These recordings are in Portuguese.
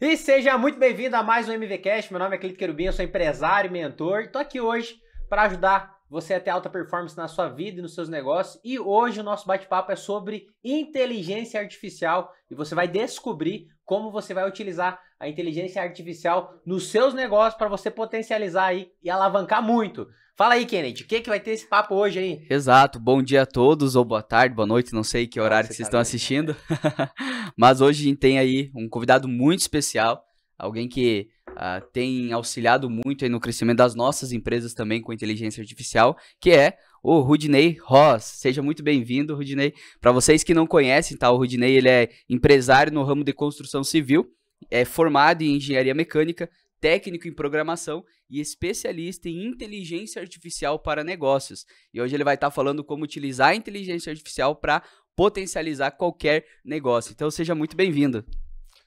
E seja muito bem-vindo a mais um MVCast. Meu nome é Clito Querubim, eu sou empresário, e mentor. Estou aqui hoje para ajudar você a ter alta performance na sua vida e nos seus negócios. E hoje o nosso bate-papo é sobre inteligência artificial e você vai descobrir como você vai utilizar a inteligência artificial nos seus negócios para você potencializar aí e alavancar muito. Fala aí, Kennedy, o que, que vai ter esse papo hoje aí? Exato, bom dia a todos, ou boa tarde, boa noite, não sei que horário Nossa, que vocês estão tá assistindo. Mas hoje a gente tem aí um convidado muito especial, alguém que uh, tem auxiliado muito no crescimento das nossas empresas também com inteligência artificial, que é o Rudinei Ross. Seja muito bem-vindo, Rudinei. Para vocês que não conhecem, tá? O Rudinei ele é empresário no ramo de construção civil, é formado em engenharia mecânica, técnico em programação e especialista em inteligência artificial para negócios. E hoje ele vai estar tá falando como utilizar a inteligência artificial para potencializar qualquer negócio. Então seja muito bem-vindo.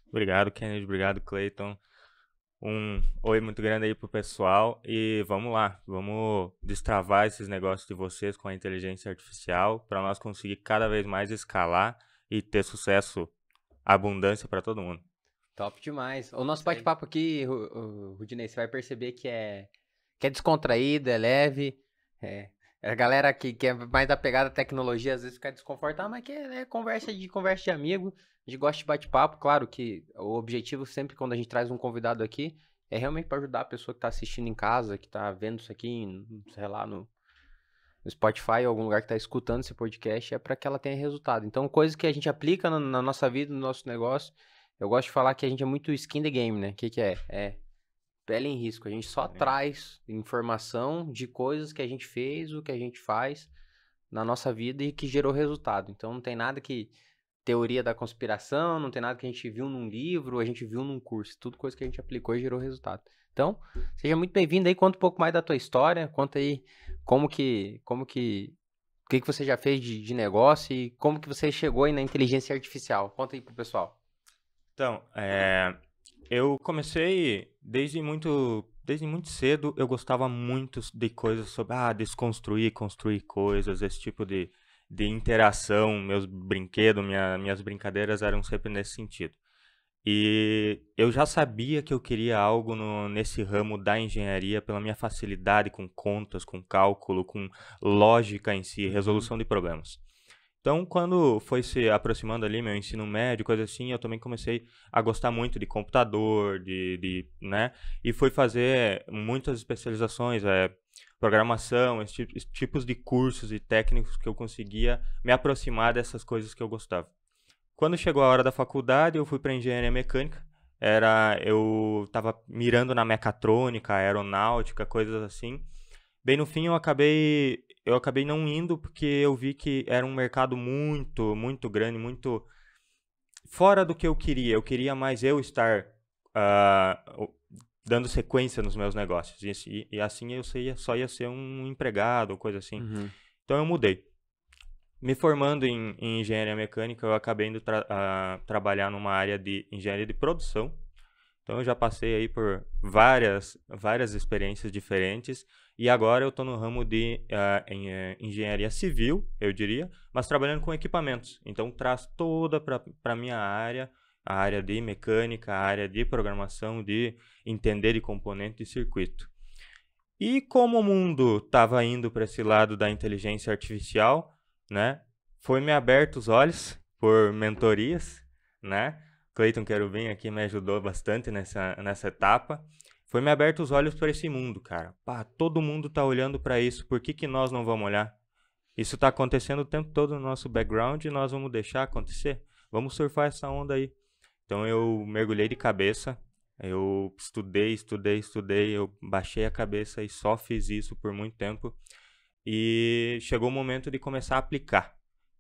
Obrigado, Kennedy. Obrigado, Clayton um oi muito grande aí pro pessoal e vamos lá, vamos destravar esses negócios de vocês com a inteligência artificial para nós conseguir cada vez mais escalar e ter sucesso, abundância para todo mundo. Top demais. O nosso bate-papo aqui, Rudinei, você vai perceber que é que é descontraído, é leve, é a galera que, que é mais apegada à tecnologia às vezes fica desconfortável, mas que é né, conversa de conversa de amigo, de gosta de bate-papo. Claro que o objetivo sempre quando a gente traz um convidado aqui é realmente para ajudar a pessoa que está assistindo em casa, que está vendo isso aqui, sei lá, no, no Spotify ou algum lugar que está escutando esse podcast, é para que ela tenha resultado. Então, coisa que a gente aplica na, na nossa vida, no nosso negócio. Eu gosto de falar que a gente é muito skin the game, né? O que, que é? É pele em risco. A gente só é. traz informação de coisas que a gente fez, o que a gente faz na nossa vida e que gerou resultado. Então não tem nada que teoria da conspiração, não tem nada que a gente viu num livro, a gente viu num curso, tudo coisa que a gente aplicou e gerou resultado. Então, seja muito bem-vindo aí, conta um pouco mais da tua história, conta aí como que, como que, o que, que você já fez de, de negócio e como que você chegou aí na inteligência artificial. Conta aí pro pessoal. Então, é, eu comecei desde muito, desde muito cedo, eu gostava muito de coisas sobre ah, desconstruir, construir coisas, esse tipo de, de interação, meus brinquedos, minha, minhas brincadeiras eram sempre nesse sentido. E eu já sabia que eu queria algo no, nesse ramo da engenharia pela minha facilidade com contas, com cálculo, com lógica em si, uhum. resolução de problemas. Então, quando foi se aproximando ali meu ensino médio, coisa assim, eu também comecei a gostar muito de computador, de, de né? E fui fazer muitas especializações, é, programação, esses tipos de cursos e técnicos que eu conseguia me aproximar dessas coisas que eu gostava. Quando chegou a hora da faculdade, eu fui para engenharia mecânica. Era, eu estava mirando na mecatrônica, aeronáutica, coisas assim. Bem no fim, eu acabei eu acabei não indo porque eu vi que era um mercado muito, muito grande, muito fora do que eu queria. Eu queria mais eu estar uh, dando sequência nos meus negócios. E, e assim eu seria, só ia ser um empregado ou coisa assim. Uhum. Então eu mudei. Me formando em, em engenharia mecânica, eu acabei indo tra uh, trabalhar numa área de engenharia de produção. Então eu já passei aí por várias, várias experiências diferentes. E agora eu estou no ramo de uh, em, uh, engenharia civil, eu diria, mas trabalhando com equipamentos. Então traz toda para a minha área, a área de mecânica, a área de programação, de entender de componente e circuito. E como o mundo estava indo para esse lado da inteligência artificial, né? Foi me aberto os olhos por mentorias, né? Cleiton Querubim aqui me ajudou bastante nessa, nessa etapa. Foi me aberto os olhos para esse mundo, cara. Pá, todo mundo tá olhando para isso, por que, que nós não vamos olhar? Isso tá acontecendo o tempo todo no nosso background e nós vamos deixar acontecer? Vamos surfar essa onda aí. Então eu mergulhei de cabeça, eu estudei, estudei, estudei, eu baixei a cabeça e só fiz isso por muito tempo. E chegou o momento de começar a aplicar.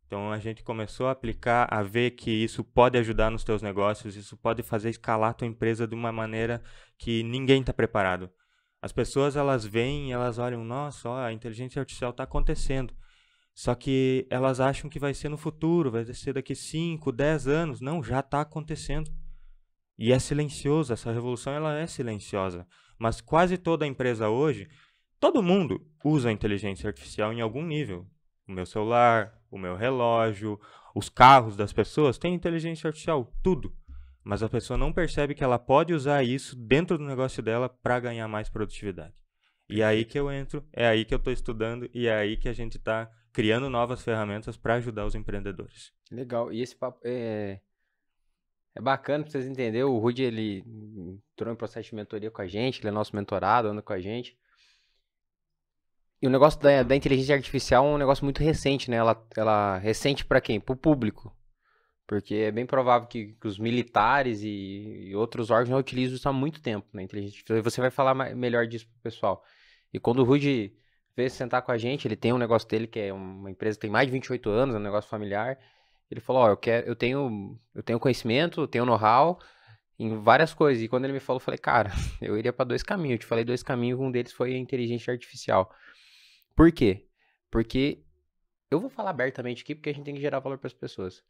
Então a gente começou a aplicar, a ver que isso pode ajudar nos teus negócios, isso pode fazer escalar tua empresa de uma maneira que ninguém está preparado. As pessoas elas vêm, elas olham, nossa, ó, a inteligência artificial está acontecendo. Só que elas acham que vai ser no futuro, vai ser daqui 5, 10 anos. Não, já está acontecendo. E é silencioso, essa revolução ela é silenciosa. Mas quase toda empresa hoje, todo mundo usa a inteligência artificial em algum nível. O meu celular, o meu relógio, os carros das pessoas, tem inteligência artificial, tudo. Mas a pessoa não percebe que ela pode usar isso dentro do negócio dela para ganhar mais produtividade. E é aí que eu entro, é aí que eu estou estudando e é aí que a gente está criando novas ferramentas para ajudar os empreendedores. Legal. E esse papo é, é bacana para vocês entenderem. O Rudy, ele entrou em processo de mentoria com a gente, ele é nosso mentorado, anda com a gente. E o negócio da, da, inteligência artificial é um negócio muito recente, né? Ela, ela recente para quem? Para o público. Porque é bem provável que, que os militares e, e, outros órgãos já utilizam isso há muito tempo, né? Inteligência artificial. você vai falar mais, melhor disso pro pessoal. E quando o Rudy veio sentar com a gente, ele tem um negócio dele que é uma empresa que tem mais de 28 anos, é um negócio familiar. Ele falou: "Ó, oh, eu quero, eu tenho, eu tenho conhecimento, eu tenho know-how em várias coisas". E quando ele me falou, eu falei: "Cara, eu iria para dois caminhos". Eu te falei dois caminhos, um deles foi a inteligência artificial. Por quê? Porque eu vou falar abertamente aqui porque a gente tem que gerar valor para as pessoas.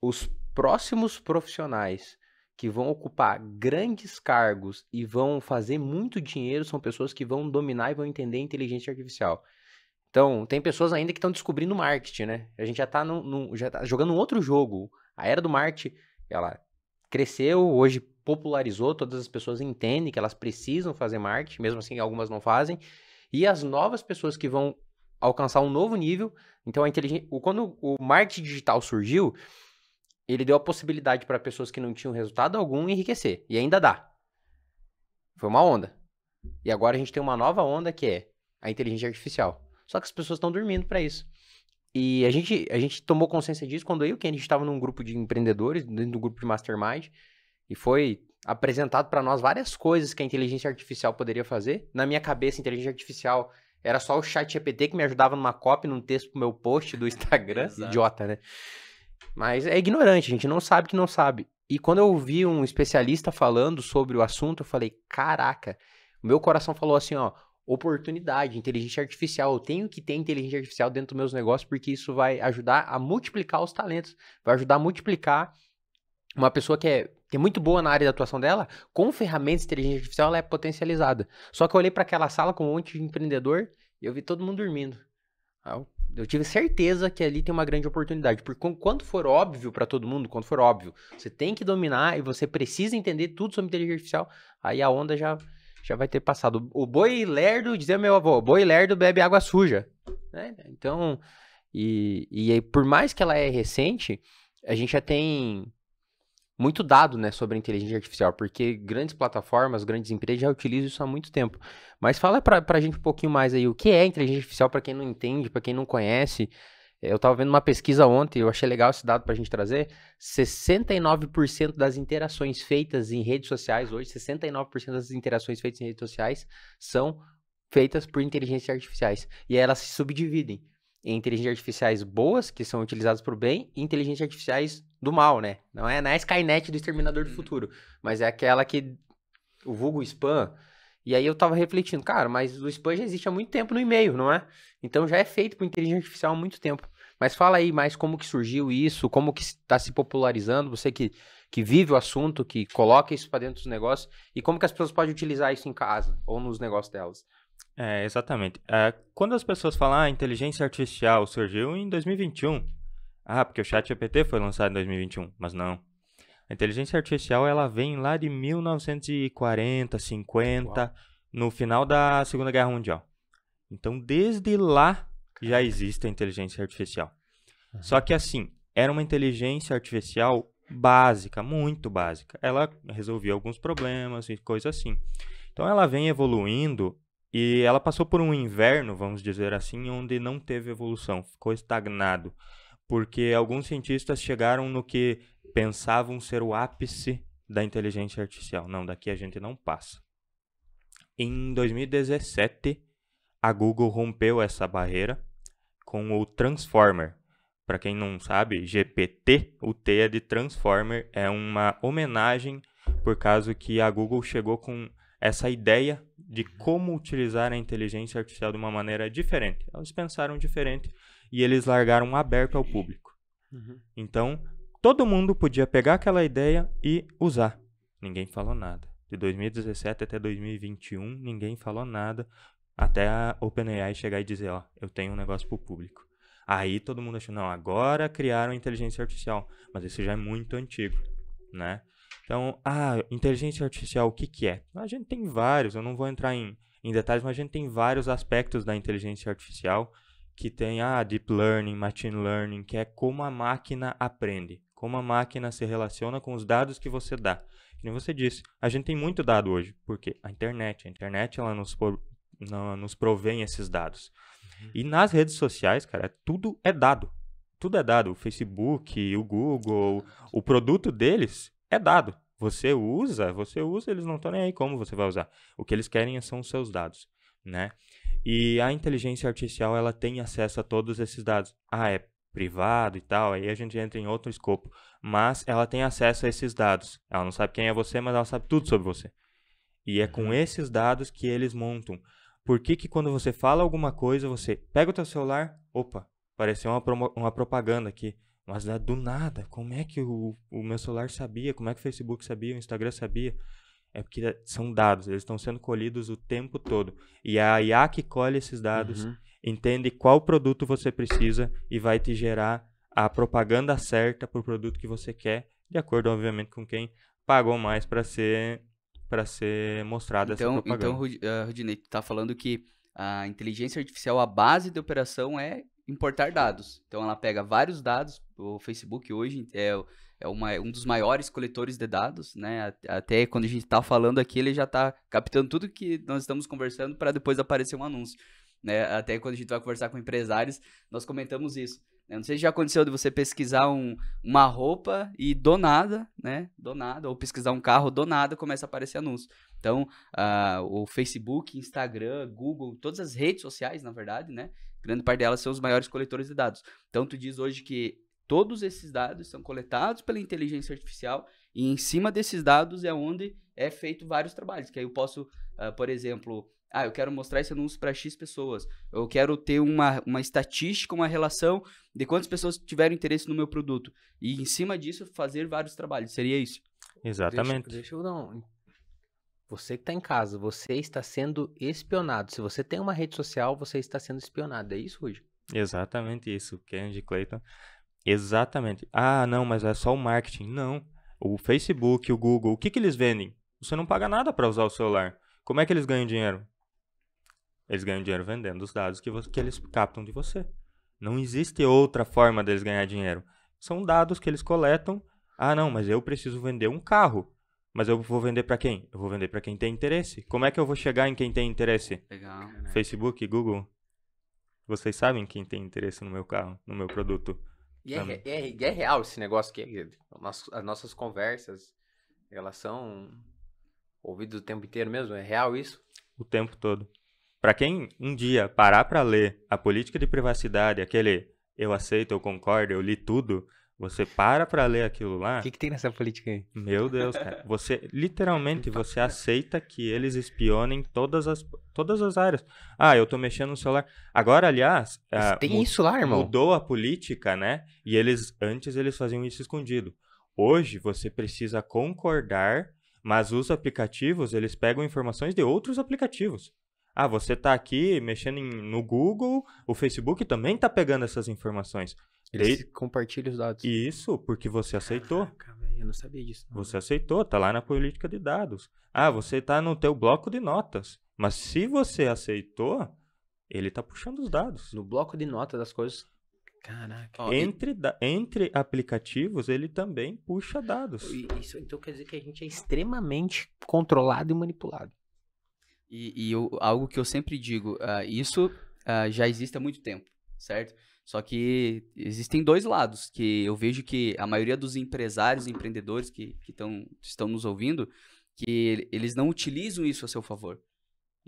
Os próximos profissionais que vão ocupar grandes cargos e vão fazer muito dinheiro são pessoas que vão dominar e vão entender inteligência artificial. Então, tem pessoas ainda que estão descobrindo marketing, né? A gente já está tá jogando um outro jogo. A era do marketing, ela cresceu, hoje popularizou, todas as pessoas entendem que elas precisam fazer marketing, mesmo assim algumas não fazem e as novas pessoas que vão alcançar um novo nível. Então, a inteligência, quando o marketing digital surgiu, ele deu a possibilidade para pessoas que não tinham resultado algum enriquecer. E ainda dá. Foi uma onda. E agora a gente tem uma nova onda que é a inteligência artificial. Só que as pessoas estão dormindo para isso. E a gente, a gente tomou consciência disso quando eu e o Ken, a gente estava num grupo de empreendedores, dentro do grupo de Mastermind, e foi apresentado para nós várias coisas que a inteligência artificial poderia fazer. Na minha cabeça, inteligência artificial era só o chat GPT que me ajudava numa cópia num texto pro meu post do Instagram. Idiota, né? Mas é ignorante, a gente não sabe que não sabe. E quando eu ouvi um especialista falando sobre o assunto, eu falei: caraca, o meu coração falou assim: ó, oportunidade, inteligência artificial. Eu tenho que ter inteligência artificial dentro dos meus negócios, porque isso vai ajudar a multiplicar os talentos, vai ajudar a multiplicar uma pessoa que é, que é muito boa na área da atuação dela, com ferramentas de inteligência artificial, ela é potencializada. Só que eu olhei para aquela sala com um monte de empreendedor e eu vi todo mundo dormindo. Eu tive certeza que ali tem uma grande oportunidade, porque quando for óbvio para todo mundo, quando for óbvio, você tem que dominar e você precisa entender tudo sobre inteligência artificial, aí a onda já, já vai ter passado. O boi lerdo, dizia meu avô, boi lerdo bebe água suja. Né? Então, e, e aí, por mais que ela é recente, a gente já tem muito dado, né, sobre inteligência artificial, porque grandes plataformas, grandes empresas já utilizam isso há muito tempo. Mas fala para a gente um pouquinho mais aí o que é inteligência artificial para quem não entende, para quem não conhece. Eu estava vendo uma pesquisa ontem, eu achei legal esse dado para a gente trazer. 69% das interações feitas em redes sociais hoje, 69% das interações feitas em redes sociais são feitas por inteligências artificiais. E elas se subdividem inteligências artificiais boas, que são utilizadas para o bem, e inteligências artificiais do mal, né? Não é, na é a Skynet do Exterminador do uhum. Futuro, mas é aquela que. O vulgo spam. E aí eu tava refletindo, cara, mas o spam já existe há muito tempo no e-mail, não é? Então já é feito por inteligência artificial há muito tempo. Mas fala aí mais como que surgiu isso, como que está se popularizando, você que, que vive o assunto, que coloca isso para dentro dos negócios, e como que as pessoas podem utilizar isso em casa ou nos negócios delas. É, exatamente. É, quando as pessoas falam ah, inteligência artificial surgiu em 2021, ah, porque o chat GPT foi lançado em 2021, mas não. A inteligência artificial ela vem lá de 1940, 50, Uau. no final da Segunda Guerra Mundial. Então, desde lá já existe a inteligência artificial. Uhum. Só que assim, era uma inteligência artificial básica, muito básica. Ela resolvia alguns problemas e coisas assim. Então ela vem evoluindo e ela passou por um inverno, vamos dizer assim, onde não teve evolução, ficou estagnado, porque alguns cientistas chegaram no que pensavam ser o ápice da inteligência artificial. Não, daqui a gente não passa. Em 2017, a Google rompeu essa barreira com o Transformer. Para quem não sabe, GPT, o T é de Transformer, é uma homenagem por causa que a Google chegou com essa ideia de como utilizar a inteligência artificial de uma maneira diferente. Eles pensaram diferente e eles largaram aberto ao público. Uhum. Então, todo mundo podia pegar aquela ideia e usar. Ninguém falou nada. De 2017 até 2021, ninguém falou nada. Até a OpenAI chegar e dizer, ó, eu tenho um negócio para o público. Aí todo mundo achou, não, agora criaram inteligência artificial. Mas isso já é muito antigo, né? Então, ah, inteligência artificial, o que, que é? A gente tem vários, eu não vou entrar em, em detalhes, mas a gente tem vários aspectos da inteligência artificial que tem ah, deep learning, machine learning, que é como a máquina aprende, como a máquina se relaciona com os dados que você dá. Como você disse, a gente tem muito dado hoje, porque a internet, a internet ela nos, nos provém esses dados. Uhum. E nas redes sociais, cara, tudo é dado. Tudo é dado. O Facebook, o Google, o produto deles é dado. Você usa, você usa, eles não estão nem aí como você vai usar. O que eles querem são os seus dados, né? E a inteligência artificial, ela tem acesso a todos esses dados. Ah, é privado e tal, aí a gente entra em outro escopo, mas ela tem acesso a esses dados. Ela não sabe quem é você, mas ela sabe tudo sobre você. E é com uhum. esses dados que eles montam. Por que que quando você fala alguma coisa, você pega o teu celular, opa, apareceu uma, uma propaganda aqui. Mas do nada, como é que o, o meu celular sabia? Como é que o Facebook sabia? O Instagram sabia? É porque é, são dados, eles estão sendo colhidos o tempo todo. E a IA que colhe esses dados, uhum. entende qual produto você precisa e vai te gerar a propaganda certa para o produto que você quer, de acordo, obviamente, com quem pagou mais para ser para ser mostrada então, essa então, propaganda. Então, Rudinei, tu tá falando que a inteligência artificial, a base de operação é importar dados. Então ela pega vários dados. O Facebook hoje é, é uma, um dos maiores coletores de dados, né? Até quando a gente está falando aqui, ele já está captando tudo que nós estamos conversando para depois aparecer um anúncio. Né? Até quando a gente vai conversar com empresários, nós comentamos isso. Eu né? não sei se já aconteceu de você pesquisar um, uma roupa e do nada, né? Do nada, ou pesquisar um carro, do nada começa a aparecer anúncio. Então, uh, o Facebook, Instagram, Google, todas as redes sociais, na verdade, né? grande parte delas são os maiores coletores de dados. Então, tu diz hoje que todos esses dados são coletados pela inteligência artificial e em cima desses dados é onde é feito vários trabalhos, que aí eu posso, uh, por exemplo, ah, eu quero mostrar esse anúncio para X pessoas, eu quero ter uma, uma estatística, uma relação de quantas pessoas tiveram interesse no meu produto e em cima disso fazer vários trabalhos, seria isso? Exatamente. Deixa, deixa eu dar um, você que está em casa, você está sendo espionado. Se você tem uma rede social, você está sendo espionado. É isso, Rudy? Exatamente isso, Kennedy Clayton. Exatamente. Ah, não, mas é só o marketing. Não. O Facebook, o Google, o que, que eles vendem? Você não paga nada para usar o celular. Como é que eles ganham dinheiro? Eles ganham dinheiro vendendo os dados que, você, que eles captam de você. Não existe outra forma deles ganhar dinheiro. São dados que eles coletam. Ah, não, mas eu preciso vender um carro. Mas eu vou vender para quem? Eu vou vender para quem tem interesse. Como é que eu vou chegar em quem tem interesse? Legal. Facebook, Google. Vocês sabem quem tem interesse no meu carro, no meu produto. E é, é, é real esse negócio que as nossas conversas, elas são ouvidas o tempo inteiro mesmo? É real isso? O tempo todo. Para quem um dia parar para ler a política de privacidade, aquele eu aceito, eu concordo, eu li tudo, você para para ler aquilo lá. O que, que tem nessa política aí? Meu Deus, cara. Você, literalmente, então você tá. aceita que eles espionem todas as, todas as áreas. Ah, eu tô mexendo no celular. Agora, aliás. Ah, tem isso lá, irmão? Mudou a política, né? E eles, antes, eles faziam isso escondido. Hoje, você precisa concordar, mas os aplicativos, eles pegam informações de outros aplicativos. Ah, você está aqui mexendo em, no Google, o Facebook também está pegando essas informações. Ele compartilha os dados. Isso, porque você aceitou. Caraca, eu não sabia disso. Não. Você aceitou, tá lá na política de dados. Ah, você está no teu bloco de notas. Mas se você aceitou, ele está puxando os dados. No bloco de notas das coisas Caraca. Ó, entre, e... da, entre aplicativos, ele também puxa dados. Isso então quer dizer que a gente é extremamente controlado e manipulado. E, e eu, algo que eu sempre digo, uh, isso uh, já existe há muito tempo, certo? Só que existem dois lados, que eu vejo que a maioria dos empresários, empreendedores que, que tão, estão nos ouvindo, que eles não utilizam isso a seu favor.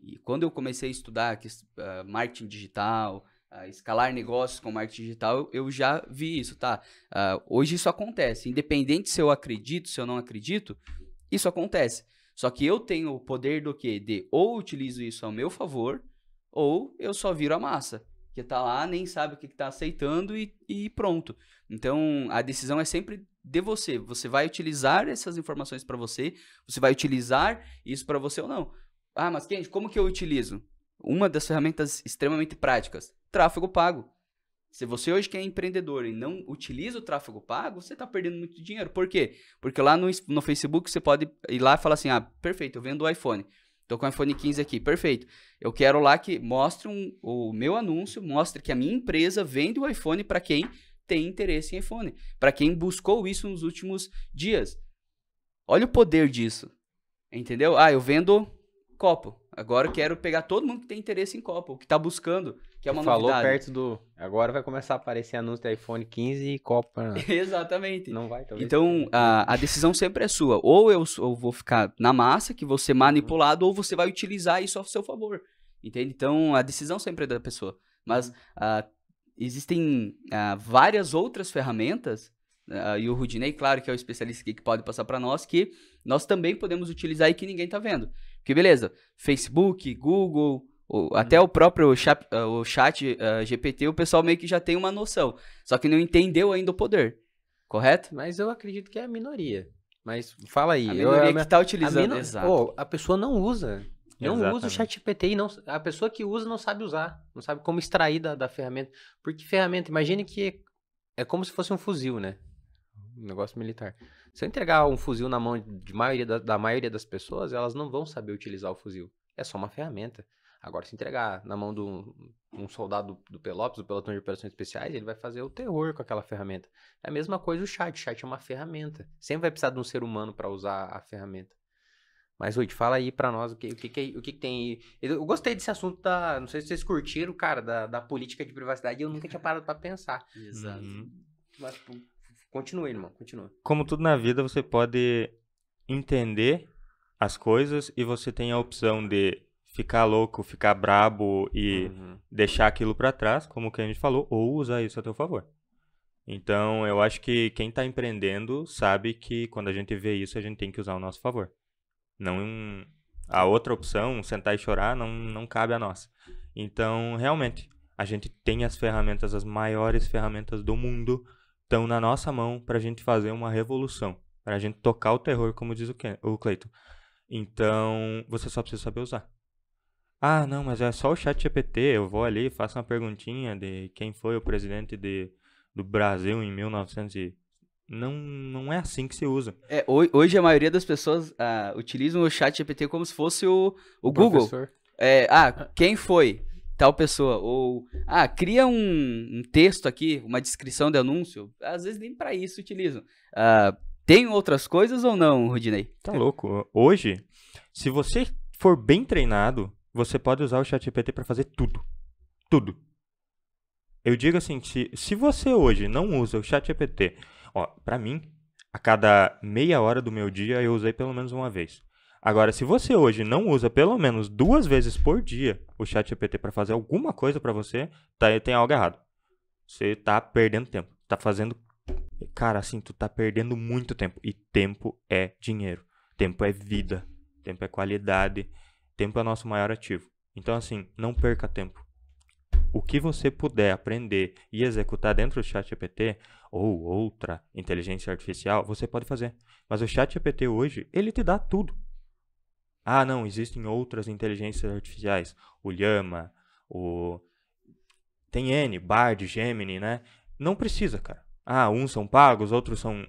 E quando eu comecei a estudar que, uh, ah, marketing digital, uh, escalar negócios com marketing digital, eu já vi isso, tá? Uh, hoje isso acontece. Independente se eu acredito, se eu não acredito, isso acontece. Só que eu tenho o poder do quê? De ou utilizo isso ao meu favor, ou eu só viro a massa. Que tá lá, nem sabe o que, que tá aceitando e, e pronto. Então, a decisão é sempre de você. Você vai utilizar essas informações para você, você vai utilizar isso para você ou não. Ah, mas Kendi, como que eu utilizo? Uma das ferramentas extremamente práticas, tráfego pago. Se você hoje que é empreendedor e não utiliza o tráfego pago, você está perdendo muito dinheiro. Por quê? Porque lá no, no Facebook você pode ir lá e falar assim: ah, perfeito, eu vendo o iPhone. Estou com o iPhone 15 aqui, perfeito. Eu quero lá que mostre um, o meu anúncio, mostre que a minha empresa vende o iPhone para quem tem interesse em iPhone, para quem buscou isso nos últimos dias. Olha o poder disso, entendeu? Ah, eu vendo copo. Agora eu quero pegar todo mundo que tem interesse em Copa, que tá buscando, que é uma Falou novidade. perto do. Agora vai começar a aparecer anúncio do iPhone 15 e Copa. Exatamente. Não vai, talvez. Então, a, a decisão sempre é sua. Ou eu, eu vou ficar na massa, que você é manipulado, ou você vai utilizar isso a seu favor. Entende? Então, a decisão sempre é da pessoa. Mas uhum. existem várias outras ferramentas Uh, e o Rudinei, claro, que é o especialista aqui que pode passar para nós, que nós também podemos utilizar e que ninguém está vendo. Que beleza, Facebook, Google, até o próprio chat, eh, o chat uh, eh, GPT, o pessoal meio que já tem uma noção. Só que não entendeu ainda o poder, correto? Mas eu acredito que é a minoria. Mas fala aí. A minoria eu, é que está utilizando. A, Exato. Oh, a pessoa não usa. Não Exatamente. usa o chat GPT e não, a pessoa que usa não sabe usar. Não sabe como extrair da, da ferramenta. Porque ferramenta, imagine que é, é como se fosse um fuzil, né? Um negócio militar. Se eu entregar um fuzil na mão de maioria da, da maioria das pessoas, elas não vão saber utilizar o fuzil. É só uma ferramenta. Agora, se entregar na mão de um, um soldado do, do do pelotão de operações especiais, ele vai fazer o terror com aquela ferramenta. É a mesma coisa o chat. O chat é uma ferramenta. Sempre vai precisar de um ser humano para usar a ferramenta. Mas, Ruth, fala aí para nós o que, o que, o que, tem aí. Eu gostei desse assunto da. Não sei se vocês curtiram, cara, da, da política de privacidade. Eu nunca tinha parado para pensar. Exato. Uhum. Mas, Continua, irmão, continua. Como tudo na vida, você pode entender as coisas e você tem a opção de ficar louco, ficar brabo e uhum. deixar aquilo para trás, como que a gente falou, ou usar isso a teu favor. Então, eu acho que quem tá empreendendo sabe que quando a gente vê isso, a gente tem que usar ao nosso favor. Não a outra opção, sentar e chorar, não, não cabe a nós. Então, realmente, a gente tem as ferramentas, as maiores ferramentas do mundo estão na nossa mão para a gente fazer uma revolução, para a gente tocar o terror, como diz o, Ken, o Clayton. Então, você só precisa saber usar. Ah, não, mas é só o chat GPT, eu vou ali, faço uma perguntinha de quem foi o presidente de, do Brasil em 1900 e... Não, não é assim que se usa. É, hoje a maioria das pessoas uh, utilizam o chat GPT como se fosse o, o Google. É, ah, quem foi? tal pessoa. Ou, ah, cria um, um texto aqui, uma descrição de anúncio. Às vezes nem para isso utilizam. Uh, tem outras coisas ou não, Rudinei? Tá louco. Hoje, se você for bem treinado, você pode usar o ChatGPT para fazer tudo. Tudo. Eu digo assim, se, se você hoje não usa o ChatGPT, ó, para mim, a cada meia hora do meu dia eu usei pelo menos uma vez. Agora, se você hoje não usa pelo menos duas vezes por dia o chat GPT para fazer alguma coisa para você, tá, tem algo errado. Você tá perdendo tempo. Tá fazendo. Cara, assim, tu tá perdendo muito tempo. E tempo é dinheiro. Tempo é vida. Tempo é qualidade. Tempo é nosso maior ativo. Então, assim, não perca tempo. O que você puder aprender e executar dentro do chat GPT ou outra inteligência artificial, você pode fazer. Mas o chat GPT hoje, ele te dá tudo ah, não, existem outras inteligências artificiais. O Llama, o. Tem N, Bard, Gemini, né? Não precisa, cara. Ah, uns são pagos, outros são.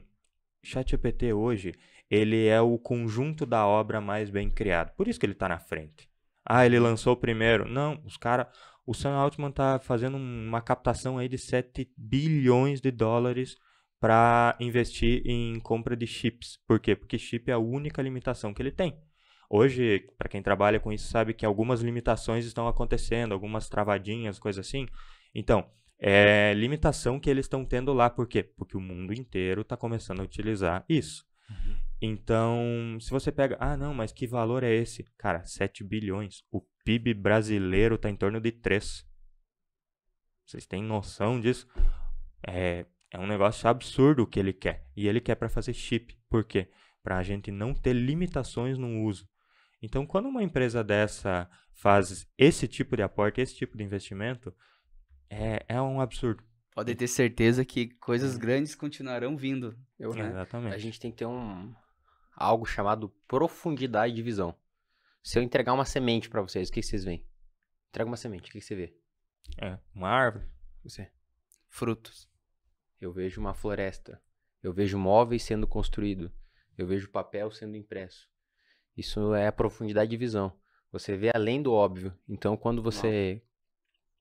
ChatGPT hoje, ele é o conjunto da obra mais bem criado. Por isso que ele está na frente. Ah, ele lançou primeiro. Não, os caras. O Sam Altman tá fazendo uma captação aí de 7 bilhões de dólares para investir em compra de chips. Por quê? Porque chip é a única limitação que ele tem. Hoje, para quem trabalha com isso, sabe que algumas limitações estão acontecendo, algumas travadinhas, coisa assim. Então, é limitação que eles estão tendo lá, por quê? Porque o mundo inteiro está começando a utilizar isso. Uhum. Então, se você pega, ah, não, mas que valor é esse? Cara, 7 bilhões. O PIB brasileiro está em torno de 3. Vocês têm noção disso? É, é um negócio absurdo o que ele quer. E ele quer para fazer chip. Por quê? Para a gente não ter limitações no uso. Então, quando uma empresa dessa faz esse tipo de aporte, esse tipo de investimento, é, é um absurdo. Pode ter certeza que coisas é. grandes continuarão vindo. Eu, né? Exatamente. A gente tem que ter um algo chamado profundidade de visão. Se eu entregar uma semente para vocês, o que, vocês veem? Entrega uma semente, o que, você vê? É, uma árvore. Você? Frutos. Eu vejo uma floresta. Eu vejo móveis sendo construído. Eu vejo papel sendo impresso. Isso é a profundidade de visão. Você vê além do óbvio. Então, quando você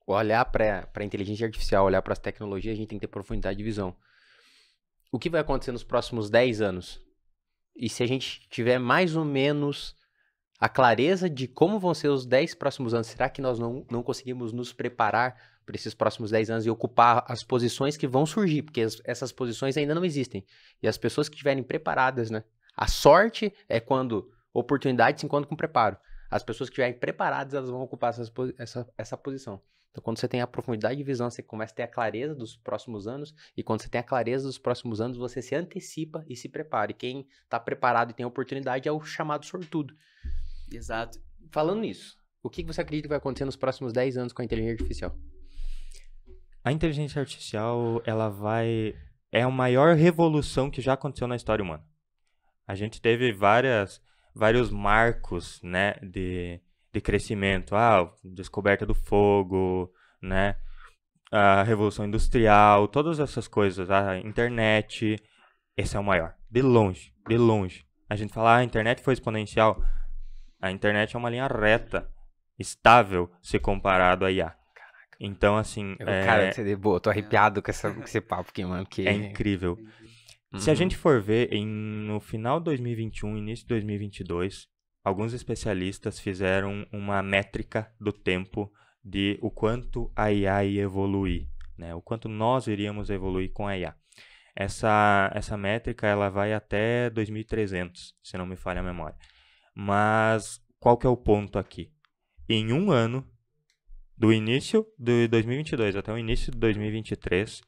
Não. olhar para a inteligência artificial, olhar para as tecnologias, a gente tem que ter profundidade de visão. O que vai acontecer nos próximos 10 anos? E se a gente tiver mais ou menos a clareza de como vão ser os 10 próximos anos, será que nós não, não conseguimos nos preparar para esses próximos 10 anos e ocupar as posições que vão surgir? Porque as, essas posições ainda não existem. E as pessoas que estiverem preparadas, né? A sorte é quando Oportunidade se encontra com preparo. As pessoas que estiverem preparadas, elas vão ocupar essa, essa posição. Então, quando você tem a profundidade de visão, você começa a ter a clareza dos próximos anos, e quando você tem a clareza dos próximos anos, você se antecipa e se prepara. E quem está preparado e tem oportunidade é o chamado sortudo. Exato. Falando nisso, o que você acredita que vai acontecer nos próximos 10 anos com a inteligência artificial? A inteligência artificial, ela vai. É a maior revolução que já aconteceu na história humana. A gente teve várias vários marcos, né, de, de crescimento. Ah, descoberta do fogo, né, a revolução industrial, todas essas coisas, a ah, internet, esse é o maior, de longe, de longe. A gente fala, ah, a internet foi exponencial. A internet é uma linha reta, estável, se comparado a IA. Então, assim. Eu, é... Cara, você boa, tô arrepiado com, essa, com esse papo aqui, mano. Que... É incrível. Se a uhum. gente for ver em, no final de 2021, início de 2022, alguns especialistas fizeram uma métrica do tempo de o quanto a IA ia evoluir, né? o quanto nós iríamos evoluir com a IA. Essa, essa métrica ela vai até 2300, se não me falha a memória. Mas qual que é o ponto aqui? Em um ano, do início de 2022 até o início de 2023,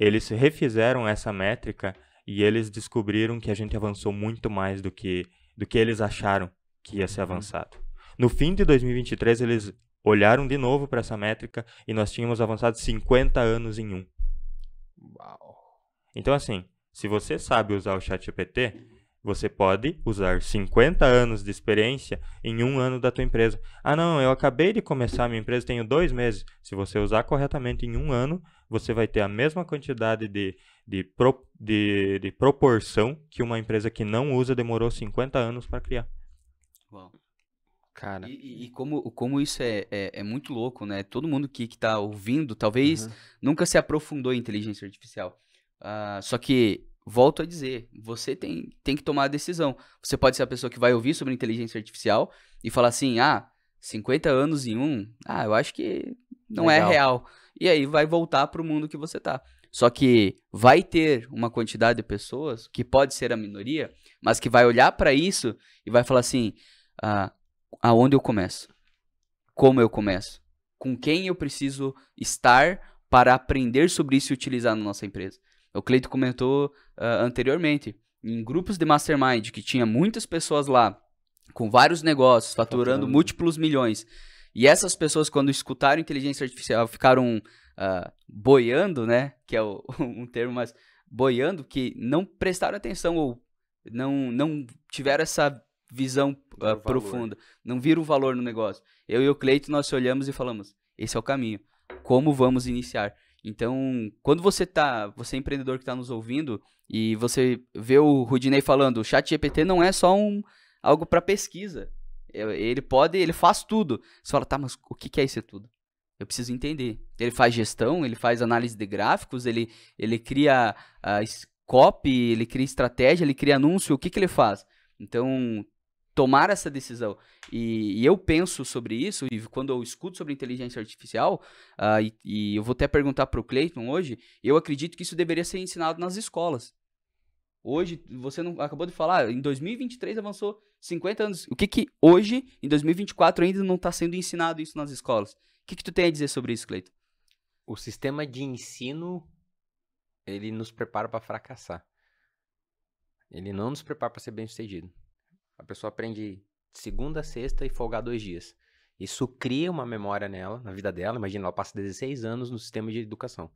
eles refizeram essa métrica e eles descobriram que a gente avançou muito mais do que, do que eles acharam que ia ser uhum. avançado. No fim de 2023, eles olharam de novo para essa métrica e nós tínhamos avançado 50 anos em um. Uau. Então, assim, se você sabe usar o ChatGPT, você pode usar 50 anos de experiência em um ano da tua empresa. Ah, não, eu acabei de começar minha empresa, tenho dois meses. Se você usar corretamente em um ano, você vai ter a mesma quantidade de de, pro, de, de proporção que uma empresa que não usa demorou 50 anos para criar. Uau. Cara. E, e, como, como isso é, é, é, muito louco, né? Todo mundo que, que tá ouvindo, talvez uhum. nunca se aprofundou em inteligência artificial. Uh, só que, volto a dizer, você tem, tem que tomar a decisão. Você pode ser a pessoa que vai ouvir sobre inteligência artificial e falar assim, ah, 50 anos em um, ah, eu acho que não é Legal. é real. E aí vai voltar para o mundo que você tá. Só que vai ter uma quantidade de pessoas, que pode ser a minoria, mas que vai olhar para isso e vai falar assim: ah, aonde eu começo? Como eu começo? Com quem eu preciso estar para aprender sobre isso e utilizar na nossa empresa? É o Cleito comentou uh, anteriormente, em grupos de mastermind, que tinha muitas pessoas lá, com vários negócios, faturando, faturando. múltiplos milhões. E essas pessoas, quando escutaram inteligência artificial, ficaram uh, boiando, né? Que é o, um termo, mas boiando, que não prestaram atenção ou não, não tiveram essa visão uh, profunda, não viram o valor no negócio. Eu e o Cleito, nós olhamos e falamos, esse é o caminho, como vamos iniciar? Então, quando você tá, você é empreendedor que está nos ouvindo e você vê o Rudinei falando, o chat GPT não é só um algo para pesquisa. É, ele pode, ele faz tudo. Você fala, tá, mas o que, que é isso tudo? Eu preciso entender. Ele faz gestão, ele faz análise de gráficos, ele, ele cria uh, copy, ele cria estratégia, ele cria anúncio, o que, que ele faz? Então, tomar essa decisão. E, e eu penso sobre isso, e quando eu escuto sobre inteligência artificial, uh, e, e eu vou até perguntar para o Clayton hoje, eu acredito que isso deveria ser ensinado nas escolas. Hoje, você não acabou de falar, em 2023 avançou 50 anos. O que que hoje, em 2024, ainda não está sendo ensinado isso nas escolas? que, que tu tem a dizer sobre isso, Cleiton? O sistema de ensino, ele nos prepara para fracassar. Ele não nos prepara para ser bem sucedido. A pessoa aprende segunda a sexta e folgar dois dias. Isso cria uma memória nela, na vida dela. Imagina, ela passa 16 anos no sistema de educação.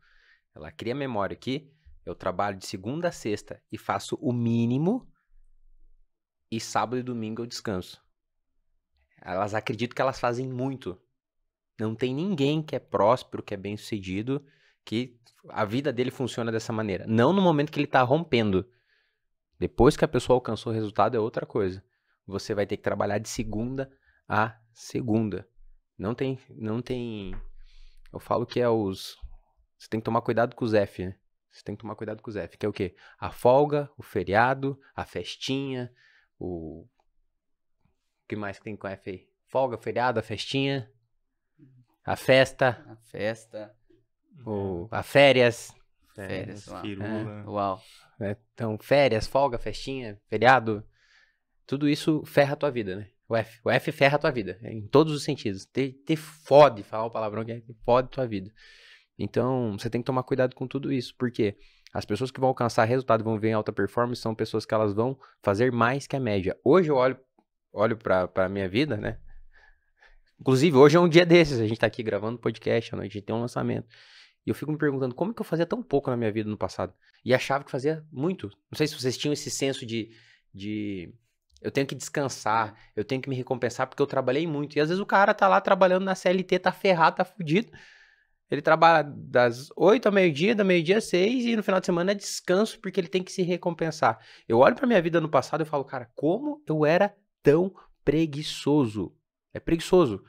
Ela cria memória que eu trabalho de segunda a sexta e faço o mínimo, e sábado e domingo eu descanso. Elas acreditam que elas fazem muito. Não tem ninguém que é próspero, que é bem-sucedido, que a vida dele funciona dessa maneira. Não no momento que ele está rompendo. Depois que a pessoa alcançou o resultado é outra coisa. Você vai ter que trabalhar de segunda a segunda. Não tem, não tem. Eu falo que é os. Você tem que tomar cuidado com os F, né? Você tem que tomar cuidado com os F, que é o quê? A folga, o feriado, a festinha, o. O que mais que tem com F aí? Folga, feriado, a festinha. A festa. A festa. O, a férias. Férias, férias firula. É, uau. É, então, férias, folga, festinha, feriado. Tudo isso ferra a tua vida, né? O F. O F ferra a tua vida, é, em todos os sentidos. Te, te fode, falar o palavrão que é fode tua vida. Então, você tem que tomar cuidado com tudo isso, porque as pessoas que vão alcançar resultado, vão ver em alta performance, são pessoas que elas vão fazer mais que a média. Hoje eu olho, olho para a minha vida, né? Inclusive, hoje é um dia desses, a gente tá aqui gravando podcast, à noite a gente tem um lançamento. E eu fico me perguntando como que eu fazia tão pouco na minha vida no passado. E achava que fazia muito. Não sei se vocês tinham esse senso de, de eu tenho que descansar, eu tenho que me recompensar porque eu trabalhei muito. E às vezes o cara tá lá trabalhando na CLT, tá ferrado, tá fudido. Ele trabalha das oito ao meio-dia, da meio-dia às seis, e no final de semana é descanso porque ele tem que se recompensar. Eu olho para minha vida no passado e falo, cara, como eu era tão preguiçoso é preguiçoso.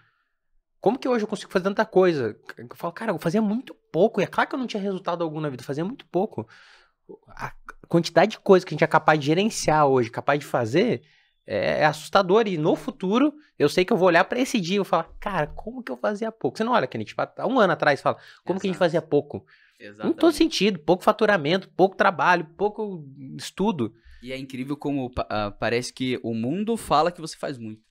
Como que hoje eu consigo fazer tanta coisa? Eu falo, cara, eu fazia muito pouco. E é claro que eu não tinha resultado algum na vida, eu fazia muito pouco. A quantidade de coisa que a gente é capaz de gerenciar hoje, capaz de fazer, é, é assustador. E no futuro, eu sei que eu vou olhar para esse dia e falar, cara, como que eu fazia pouco? Você não olha tá que a gente há um ano atrás fala, como Exato. que a gente fazia pouco? Exatamente. Em todo sentido, pouco faturamento, pouco trabalho, pouco estudo. E é incrível como uh, parece que o mundo fala que você faz muito.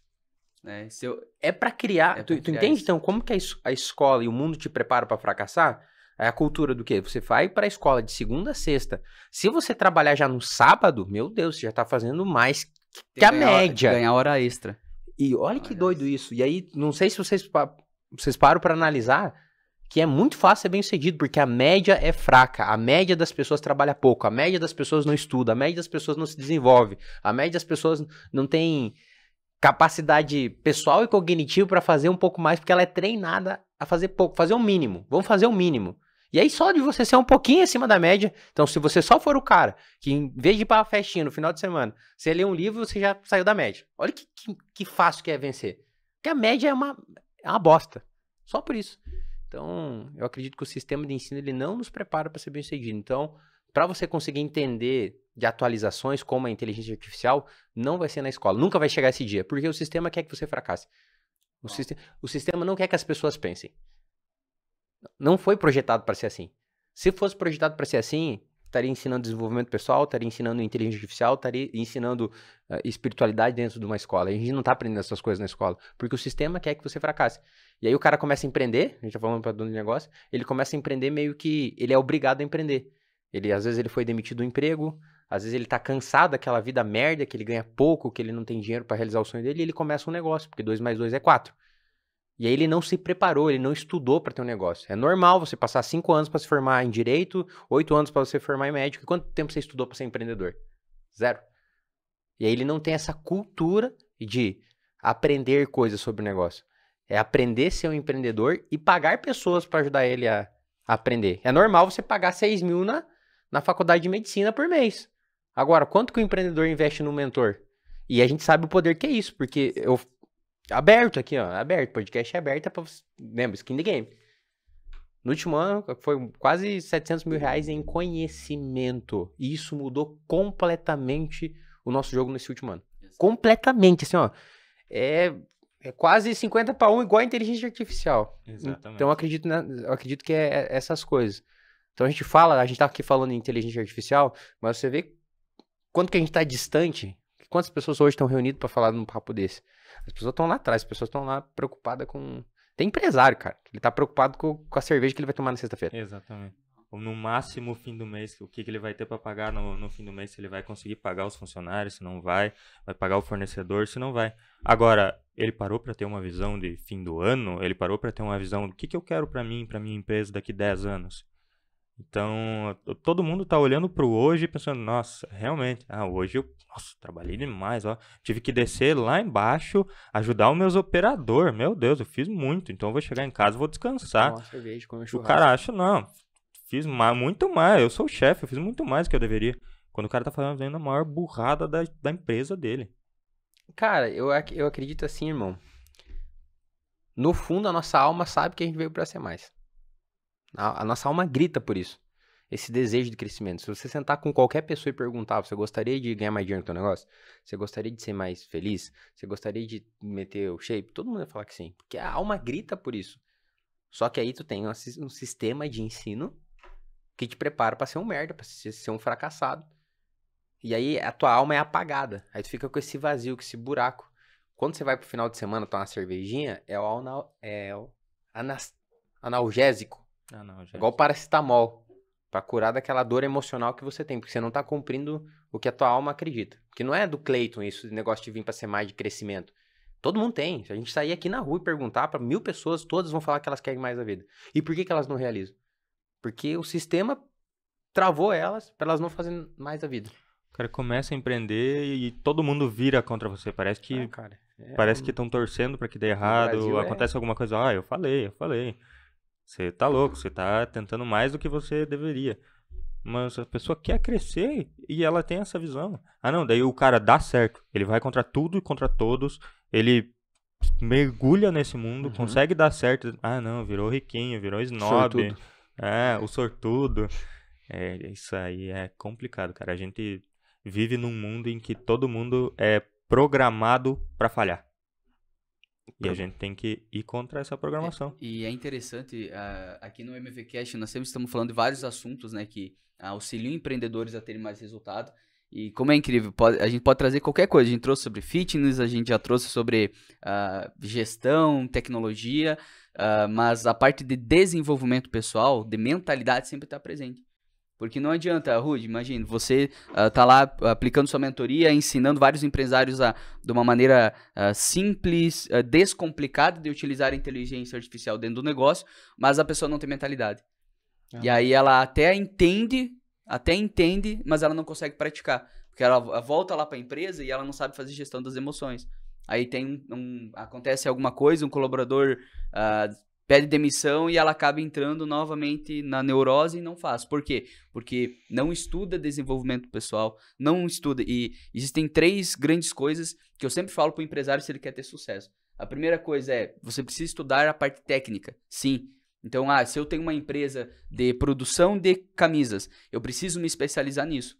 Né? Se eu... É para criar. É tu, criar tu entende isso. então como que a, escola e o mundo te prepara para fracassar? É a cultura do quê? Você vai para a escola de segunda a sexta. Se você trabalhar já no sábado, meu Deus, você já tá fazendo mais que a média. Ganhar hora extra. E olha, olha que doido isso. isso. E aí, não sei se vocês, vocês param para analisar que é muito fácil ser bem sucedido, porque a média é fraca, a média das pessoas trabalha pouco, a média das pessoas não estuda, a média das pessoas não se desenvolve, a média das pessoas não tem capacidade pessoal e cognitiva para fazer um pouco mais, porque ela é treinada a fazer pouco, fazer o um mínimo. Vamos fazer o um mínimo. E aí só de você ser um pouquinho acima da média, então se você só for o cara que em vez de ir para a festinha no final de semana, você lê um livro, você já saiu da média. Olha que, que, que fácil que é vencer. Porque a média é uma, é uma bosta. Só por isso. Então, eu acredito que o sistema de ensino ele não nos prepara para ser bem-sucedido. Então, para você conseguir entender de atualizações como a inteligência artificial, não vai ser na escola. Nunca vai chegar esse dia, porque o sistema quer que você fracasse. O, ah. sistema, o sistema não quer que as pessoas pensem. Não foi projetado para ser assim. Se fosse projetado para ser assim, estaria ensinando desenvolvimento pessoal, estaria ensinando inteligência artificial, estaria ensinando uh, espiritualidade dentro de uma escola. A gente não está aprendendo essas coisas na escola, porque o sistema quer que você fracasse. E aí o cara começa a empreender, a gente está falando para dono de negócio, ele começa a empreender meio que ele é obrigado a empreender. Ele às vezes ele foi demitido do emprego, às vezes ele tá cansado daquela vida merda que ele ganha pouco, que ele não tem dinheiro para realizar o sonho dele, e ele começa um negócio, porque dois mais dois é quatro. E aí ele não se preparou, ele não estudou para ter um negócio. É normal você passar cinco anos para se formar em direito, oito anos para você formar em médico. E quanto tempo você estudou para ser empreendedor? Zero. E aí ele não tem essa cultura de aprender coisas sobre o negócio. É aprender a ser um empreendedor e pagar pessoas para ajudar ele a aprender. É normal você pagar 6 mil na, na faculdade de medicina por mês. Agora, quanto que o empreendedor investe no mentor? E a gente sabe o poder que é isso, porque eu. Aberto aqui, ó. Aberto, podcast é aberto é pra. Lembra, né, skin the game. No último ano, foi quase 700 mil reais em conhecimento. E isso mudou completamente o nosso jogo nesse último ano. Completamente, assim, ó. É, é quase 50 para 1, igual a inteligência artificial. Exatamente. Então, eu acredito, eu acredito que é, é essas coisas. Então a gente fala, a gente tá aqui falando em inteligência artificial, mas você vê quanto que a gente tá distante, quantas pessoas hoje estão reunidas para falar num papo desse. As pessoas estão lá atrás, as pessoas estão lá preocupadas com. Tem empresário, cara, ele tá preocupado com, com a cerveja que ele vai tomar na sexta-feira. Exatamente. Ou no máximo fim do mês, o que, que ele vai ter para pagar no, no fim do mês, se ele vai conseguir pagar os funcionários, se não vai, vai pagar o fornecedor, se não vai. Agora, ele parou para ter uma visão de fim do ano? Ele parou para ter uma visão do que, que eu quero para mim, para minha empresa daqui 10 anos? Então, todo mundo tá olhando pro hoje e pensando, nossa, realmente, ah, hoje eu nossa, trabalhei demais, ó. Tive que descer lá embaixo, ajudar os meus operador. Meu Deus, eu fiz muito, então eu vou chegar em casa vou descansar. Nossa, o cara acha, não, fiz mais, muito mais, eu sou o chefe, eu fiz muito mais do que eu deveria. Quando o cara tá fazendo a maior burrada da, da empresa dele. Cara, eu, eu acredito assim, irmão. No fundo, a nossa alma sabe que a gente veio para ser mais. A, a nossa alma grita por isso. Esse desejo de crescimento. Se você sentar com qualquer pessoa e perguntar, você gostaria de ganhar mais dinheiro no seu negócio? Você gostaria de ser mais feliz? Você gostaria de meter o shape? Todo mundo vai falar que sim. Porque a alma grita por isso. Só que aí tu tem um sistema de ensino que te prepara para ser um merda, para ser um fracassado. E aí a tua alma é apagada. Aí tu fica com esse vazio, com esse buraco. Quando você vai pro final de semana tomar uma cervejinha, é o, anal, é o analgésico ah, não, gente. Igual é. paracetamol. Pra curar daquela dor emocional que você tem, porque você não tá cumprindo o que a tua alma acredita. Que não é do Cleiton isso, negócio de vir pra ser mais de crescimento. Todo mundo tem. Se a gente sair aqui na rua e perguntar para mil pessoas, todas vão falar que elas querem mais a vida. E por que, que elas não realizam? Porque o sistema travou elas para elas não fazerem mais a vida. O cara começa a empreender e todo mundo vira contra você. Parece que ah, cara, é... parece que estão torcendo para que dê errado, é. acontece é... alguma coisa. Ah, eu falei, eu falei. Você tá louco, você tá tentando mais do que você deveria. Mas a pessoa quer crescer e ela tem essa visão. Ah, não, daí o cara dá certo. Ele vai contra tudo e contra todos. Ele mergulha nesse mundo, uhum. consegue dar certo. Ah, não, virou riquinho, virou snob. Sortudo. É, o sortudo. É, isso aí é complicado, cara. A gente vive num mundo em que todo mundo é programado para falhar. E a gente tem que ir contra essa programação. É, e é interessante, uh, aqui no MVCast nós sempre estamos falando de vários assuntos né, que ah, auxiliam empreendedores a terem mais resultado. E como é incrível, pode, a gente pode trazer qualquer coisa. A gente trouxe sobre fitness, a gente já trouxe sobre uh, gestão, tecnologia, uh, mas a parte de desenvolvimento pessoal, de mentalidade, sempre está presente. Porque não adianta, Rude, imagina, você uh, tá lá aplicando sua mentoria, ensinando vários empresários a, de uma maneira uh, simples, uh, descomplicada de utilizar a inteligência artificial dentro do negócio, mas a pessoa não tem mentalidade. É. E aí ela até entende, até entende, mas ela não consegue praticar. Porque ela volta lá para a empresa e ela não sabe fazer gestão das emoções. Aí tem um, um acontece alguma coisa, um colaborador uh, pede demissão e ela acaba entrando novamente na neurose e não faz. Por quê? Porque não estuda desenvolvimento pessoal, não estuda. E existem três grandes coisas que eu sempre falo para o empresário se ele quer ter sucesso. A primeira coisa é, você precisa estudar a parte técnica. Sim, então, ah, se eu tenho uma empresa de produção de camisas, eu preciso me especializar nisso.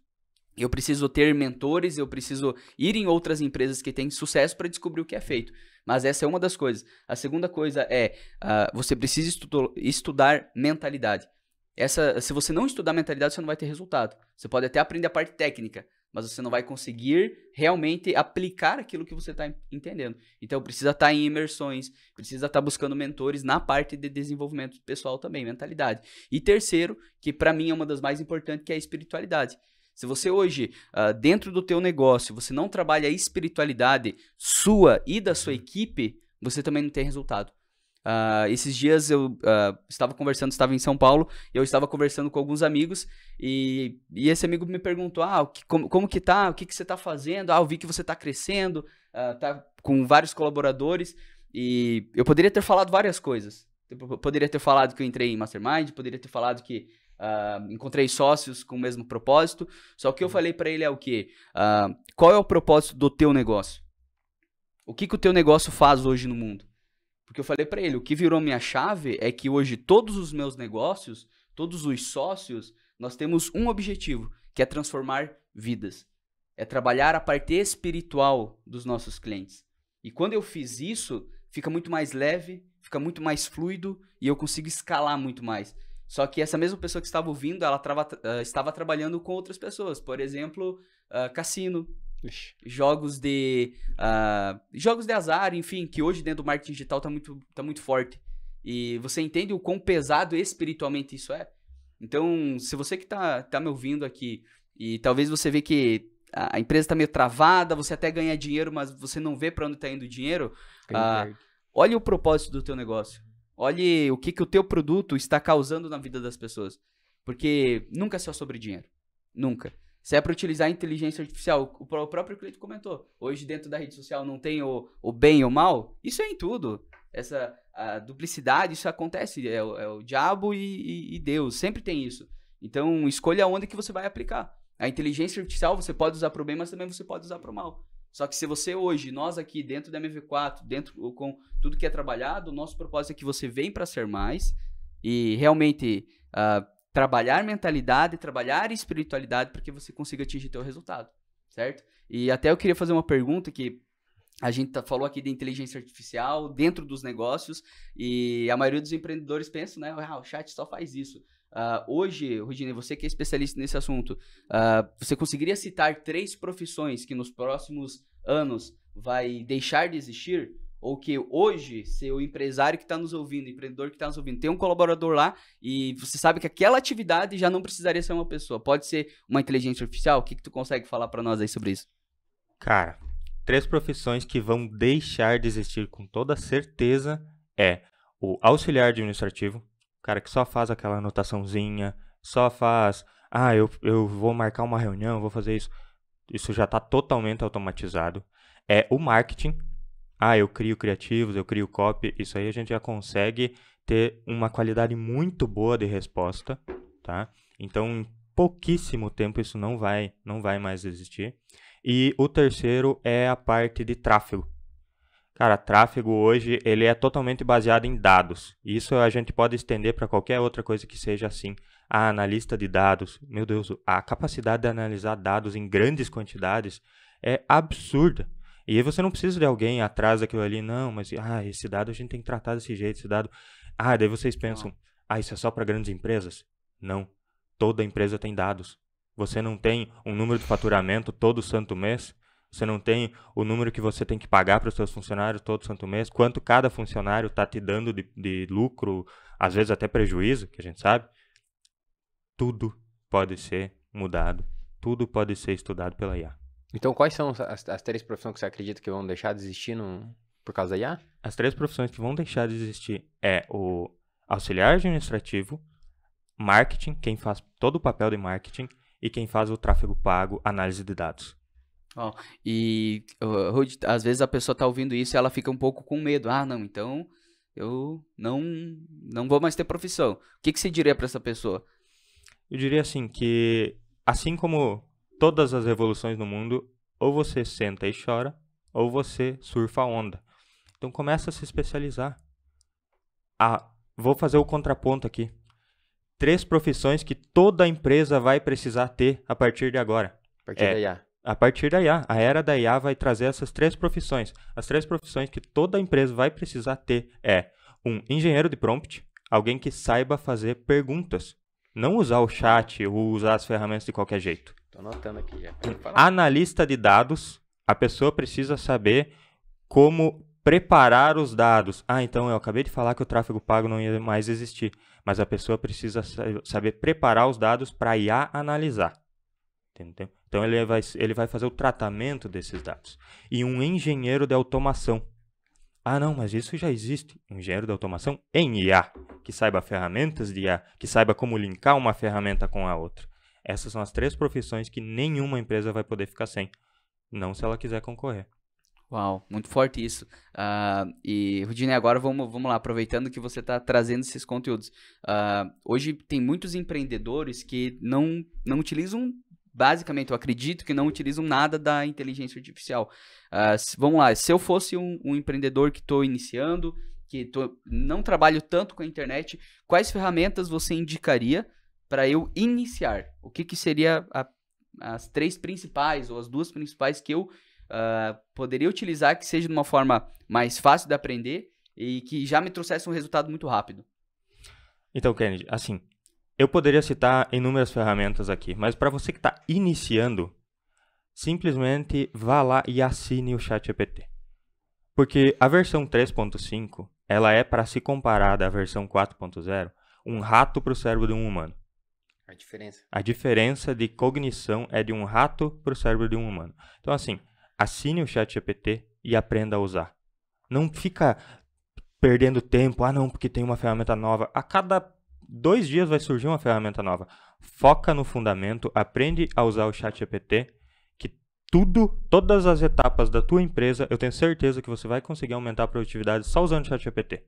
Eu preciso ter mentores, eu preciso ir em outras empresas que têm sucesso para descobrir o que é feito. Mas essa é uma das coisas. A segunda coisa é uh, você precisa estu estudar mentalidade. Essa, se você não estudar mentalidade, você não vai ter resultado. Você pode até aprender a parte técnica, mas você não vai conseguir realmente aplicar aquilo que você está entendendo. Então precisa estar tá em imersões, precisa estar tá buscando mentores na parte de desenvolvimento pessoal também, mentalidade. E terceiro, que para mim é uma das mais importantes, que é a espiritualidade. Se você hoje, uh, dentro do teu negócio, você não trabalha a espiritualidade sua e da sua uhum. equipe, você também não tem resultado. Uh, esses dias eu uh, estava conversando, estava em São Paulo, e eu estava conversando com alguns amigos, e, e esse amigo me perguntou, ah, que, como, como que tá, o que, que você está fazendo, ah, eu vi que você está crescendo, está com vários colaboradores, e eu poderia ter falado várias coisas. Eu poderia ter falado que eu entrei em Mastermind, poderia ter falado que Uh, encontrei sócios com o mesmo propósito. Só que eu uhum. falei para ele é o quê? Uh, qual é o propósito do teu negócio? O que, que o teu negócio faz hoje no mundo? Porque eu falei para ele, o que virou minha chave é que hoje todos os meus negócios, todos os sócios, nós temos um objetivo, que é transformar vidas. É trabalhar a parte espiritual dos nossos clientes. E quando eu fiz isso, fica muito mais leve, fica muito mais fluido e eu consigo escalar muito mais. Só que essa mesma pessoa que estava ouvindo, ela trava, uh, estava trabalhando com outras pessoas. Por exemplo, uh, cassino, Ixi. jogos de uh, jogos de azar, enfim, que hoje dentro do marketing digital está muito, tá muito forte. E você entende o quão pesado espiritualmente isso é? Então, se você que está tá me ouvindo aqui e talvez você vê que a empresa está meio travada, você até ganha dinheiro, mas você não vê para onde está indo o dinheiro, uh, olha o propósito do teu negócio. Olhe o que, que o teu produto está causando na vida das pessoas. Porque nunca é só sobre dinheiro. Nunca. Se é para utilizar a inteligência artificial, o próprio cliente comentou. Hoje, dentro da rede social, não tem o, o bem e o mal. Isso é em tudo. Essa a duplicidade, isso acontece. É, o, é o diabo e, e, e Deus. Sempre tem isso. Então, escolha onde que você vai aplicar. A inteligência artificial você pode usar para o bem, mas também você pode usar para o mal. Só que se você hoje, nós aqui dentro da MV4, dentro com tudo que é trabalhado, o nosso propósito é que você vem para ser mais e realmente uh, trabalhar mentalidade, trabalhar espiritualidade para que você consiga atingir teu resultado, certo? E até eu queria fazer uma pergunta que a gente tá, falou aqui de inteligência artificial dentro dos negócios e a maioria dos empreendedores pensa, né, ah, o chat só faz isso. Uh, hoje, Rudine, você que é especialista nesse assunto, uh, você conseguiria citar três profissões que nos próximos anos vai deixar de existir? Ou que hoje, seu empresário que está nos ouvindo, empreendedor que está nos ouvindo, tem um colaborador lá e você sabe que aquela atividade já não precisaria ser uma pessoa. Pode ser uma inteligência artificial? O que, que tu consegue falar para nós aí sobre isso? Cara, três profissões que vão deixar de existir com toda certeza é o auxiliar administrativo, o cara que só faz aquela anotaçãozinha, só faz, ah, eu, eu vou marcar uma reunião, vou fazer isso. Isso já está totalmente automatizado. É o marketing. Ah, eu crio criativos, eu crio copy. Isso aí a gente já consegue ter uma qualidade muito boa de resposta, tá? Então, em pouquíssimo tempo isso não vai, não vai mais existir. E o terceiro é a parte de tráfego. Cara, tráfego hoje ele é totalmente baseado em dados. Isso a gente pode estender para qualquer outra coisa que seja assim. A analista de dados, meu Deus, a capacidade de analisar dados em grandes quantidades é absurda. E aí você não precisa de alguém atrás daquilo ali, não, mas ah, esse dado a gente tem que tratar desse jeito, esse dado. Ah, daí vocês pensam, ah, isso é só para grandes empresas? Não. Toda empresa tem dados. Você não tem um número de faturamento todo santo mês? você não tem o número que você tem que pagar para os seus funcionários todo santo mês, quanto cada funcionário está te dando de, de lucro, às vezes até prejuízo, que a gente sabe. Tudo pode ser mudado, tudo pode ser estudado pela IA. Então, quais são as, as três profissões que você acredita que vão deixar de existir no, por causa da IA? As três profissões que vão deixar de existir é o auxiliar administrativo, marketing, quem faz todo o papel de marketing, e quem faz o tráfego pago, análise de dados. Ó, e, uh, às vezes a pessoa tá ouvindo isso e ela fica um pouco com medo. Ah, não, então eu não não vou mais ter profissão. O que, que você diria para essa pessoa? Eu diria assim que, assim como todas as revoluções no mundo, ou você senta e chora, ou você surfa a onda. Então começa a se especializar. Ah, vou fazer o contraponto aqui. Três profissões que toda empresa vai precisar ter a partir de agora. A partir é, daí, a partir da IA. A era da IA vai trazer essas três profissões. As três profissões que toda empresa vai precisar ter é um engenheiro de prompt, alguém que saiba fazer perguntas. Não usar o chat ou usar as ferramentas de qualquer jeito. Estou anotando aqui já. Analista de dados, a pessoa precisa saber como preparar os dados. Ah, então eu acabei de falar que o tráfego pago não ia mais existir, mas a pessoa precisa saber preparar os dados para IA analisar. Entendeu? Então ele vai, ele vai fazer o tratamento desses dados. E um engenheiro de automação. Ah, não, mas isso já existe. Um engenheiro de automação em IA, que saiba ferramentas de IA, que saiba como linkar uma ferramenta com a outra. Essas são as três profissões que nenhuma empresa vai poder ficar sem. Não se ela quiser concorrer. Uau, muito forte isso. Uh, e, Rudine, agora vamos, vamos lá, aproveitando que você está trazendo esses conteúdos. Uh, hoje tem muitos empreendedores que não, não utilizam basicamente, eu acredito que não utilizam nada da inteligência artificial. Uh, vamos lá, se eu fosse um, um empreendedor que estou iniciando, que tô, não trabalho tanto com a internet, quais ferramentas você indicaria para eu iniciar? O que, que seria a, as três principais ou as duas principais que eu uh, poderia utilizar que seja de uma forma mais fácil de aprender e que já me trouxesse um resultado muito rápido? Então, Kennedy, assim, eu poderia citar inúmeras ferramentas aqui, mas para você que está iniciando, simplesmente vá lá e assine o ChatGPT. Porque a versão 3.5, ela é para se comparar à versão 4.0, um rato para o cérebro de um humano. A diferença. A diferença de cognição é de um rato para o cérebro de um humano. Então, assim, assine o ChatGPT e aprenda a usar. Não fica perdendo tempo, ah não, porque tem uma ferramenta nova. A cada dois dias vai surgir uma ferramenta nova. Foca no fundamento, aprende a usar o chat GPT, que tudo, todas as etapas da tua empresa, eu tenho certeza que você vai conseguir aumentar a produtividade só usando o chat GPT.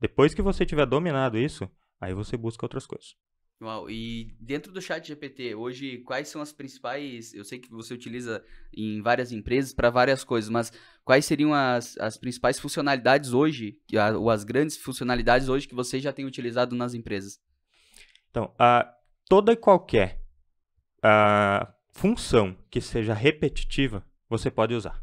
Depois que você tiver dominado isso, aí você busca outras coisas. Uau, e dentro do chat GPT, hoje, quais são as principais, eu sei que você utiliza em várias empresas para várias coisas, mas quais seriam as, as principais funcionalidades hoje, ou as grandes funcionalidades hoje que você já tem utilizado nas empresas? Então, toda e qualquer função que seja repetitiva, você pode usar.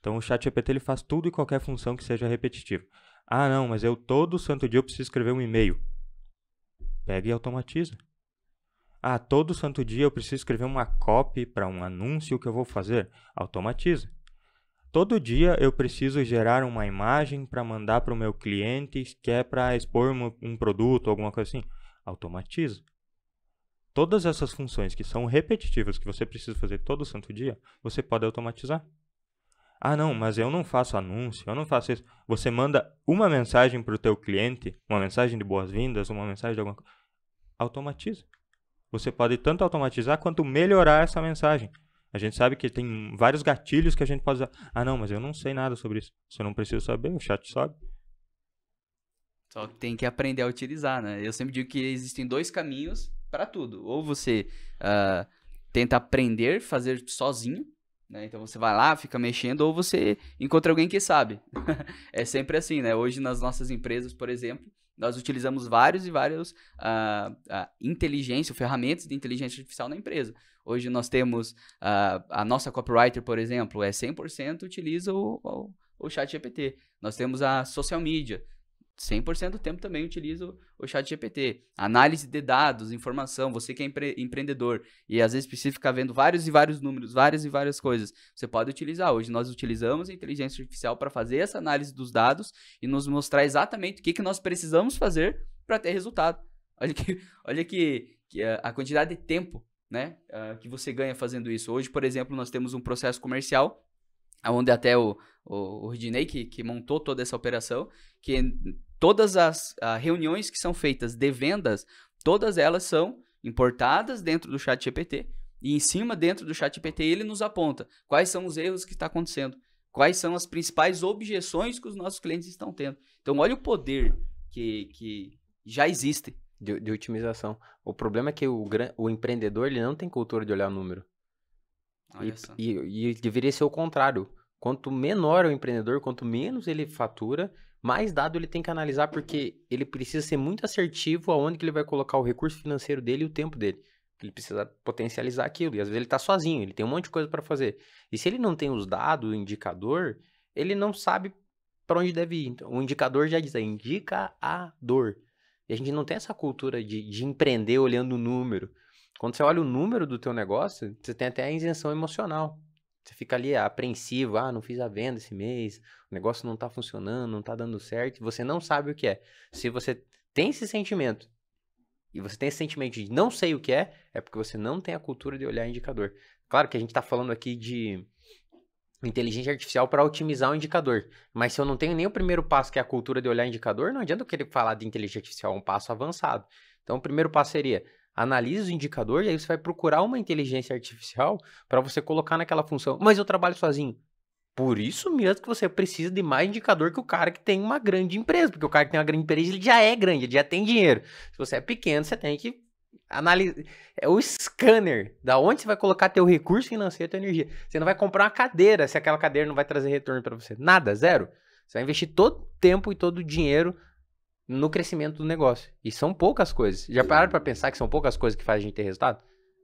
Então, o ChatGPT ele faz tudo e qualquer função que seja repetitiva. Ah, não, mas eu todo santo dia eu preciso escrever um e-mail. Pega e automatiza. Ah, todo santo dia eu preciso escrever uma copy para um anúncio que eu vou fazer. Automatiza. Todo dia eu preciso gerar uma imagem para mandar para o meu cliente que é para expor um, produto ou alguma coisa assim automatiza Todas essas funções que são repetitivas, que você precisa fazer todo santo dia, você pode automatizar. Ah, não, mas eu não faço anúncio, eu não faço isso. Você manda uma mensagem para o teu cliente, uma mensagem de boas-vindas, uma mensagem de alguma coisa. Automatiza. Você pode tanto automatizar quanto melhorar essa mensagem. A gente sabe que tem vários gatilhos que a gente pode usar. Ah, não, mas eu não sei nada sobre isso. Você não precisa saber, o chat sabe. Só que tem que aprender a utilizar, né? Eu sempre digo que existem dois caminhos para tudo. Ou você uh, tenta aprender, fazer sozinho, né? Então você vai lá, fica mexendo, ou você encontra alguém que sabe. é sempre assim, né? Hoje nas nossas empresas, por exemplo, nós utilizamos vários e vários uh, uh, inteligência, ferramentas de inteligência artificial na empresa. Hoje nós temos uh, a nossa copywriter, por exemplo, é 100% utiliza o, o, o chat GPT. Nós temos a social media, 100% do tempo também utilizo o chat GPT. Análise de dados, informação, você que é empre empreendedor e às vezes precisa ficar vendo vários e vários números, várias e várias coisas, você pode utilizar. Hoje nós utilizamos a inteligência artificial para fazer essa análise dos dados e nos mostrar exatamente o que, que nós precisamos fazer para ter resultado. Olha que, olha que, que eh, a quantidade de tempo né, uh, que você ganha fazendo isso. Hoje, por exemplo, nós temos um processo comercial onde até o, o, o Rodinei, que, que montou toda essa operação, que todas as uh, reuniões que são feitas de vendas, todas elas são importadas dentro do chat GPT e em cima dentro do chat GPT ele nos aponta quais são os erros que está acontecendo, quais são as principais objeções que os nossos clientes estão tendo. Então olha o poder que, que já existe. De, de otimização. O problema é que o, o empreendedor ele não tem cultura de olhar o número. Olha e, e, e deveria ser o contrário. Quanto menor o empreendedor, quanto menos ele fatura, mais dado ele tem que analisar porque ele precisa ser muito assertivo aonde que ele vai colocar o recurso financeiro dele e o tempo dele. Ele precisa potencializar aquilo. E às vezes ele está sozinho, ele tem um monte de coisa para fazer. E se ele não tem os dados, o indicador, ele não sabe para onde deve ir. Então, o indicador já diz, é indica a dor. E a gente não tem essa cultura de, de empreender olhando o número. Quando você olha o número do teu negócio, você tem até a isenção emocional. Você fica ali apreensivo, ah, não fiz a venda esse mês, o negócio não tá funcionando, não tá dando certo, você não sabe o que é. Se você tem esse sentimento e você tem esse sentimento de não sei o que é, é porque você não tem a cultura de olhar indicador. Claro que a gente está falando aqui de inteligência artificial para otimizar o indicador, mas se eu não tenho nem o primeiro passo, que é a cultura de olhar indicador, não adianta eu querer falar de inteligência artificial, é um passo avançado. Então, o primeiro passo seria analisa o indicador e aí você vai procurar uma inteligência artificial para você colocar naquela função. Mas eu trabalho sozinho. Por isso mesmo que você precisa de mais indicador que o cara que tem uma grande empresa, porque o cara que tem uma grande empresa ele já é grande, ele já tem dinheiro. Se você é pequeno, você tem que analisar. É o scanner da onde você vai colocar teu recurso financeiro, tua energia. Você não vai comprar uma cadeira se aquela cadeira não vai trazer retorno para você. Nada, zero. Você vai investir todo o tempo e todo o dinheiro no crescimento do negócio. E são poucas coisas. Já pararam para pensar que são poucas coisas que fazem a gente ter resultado?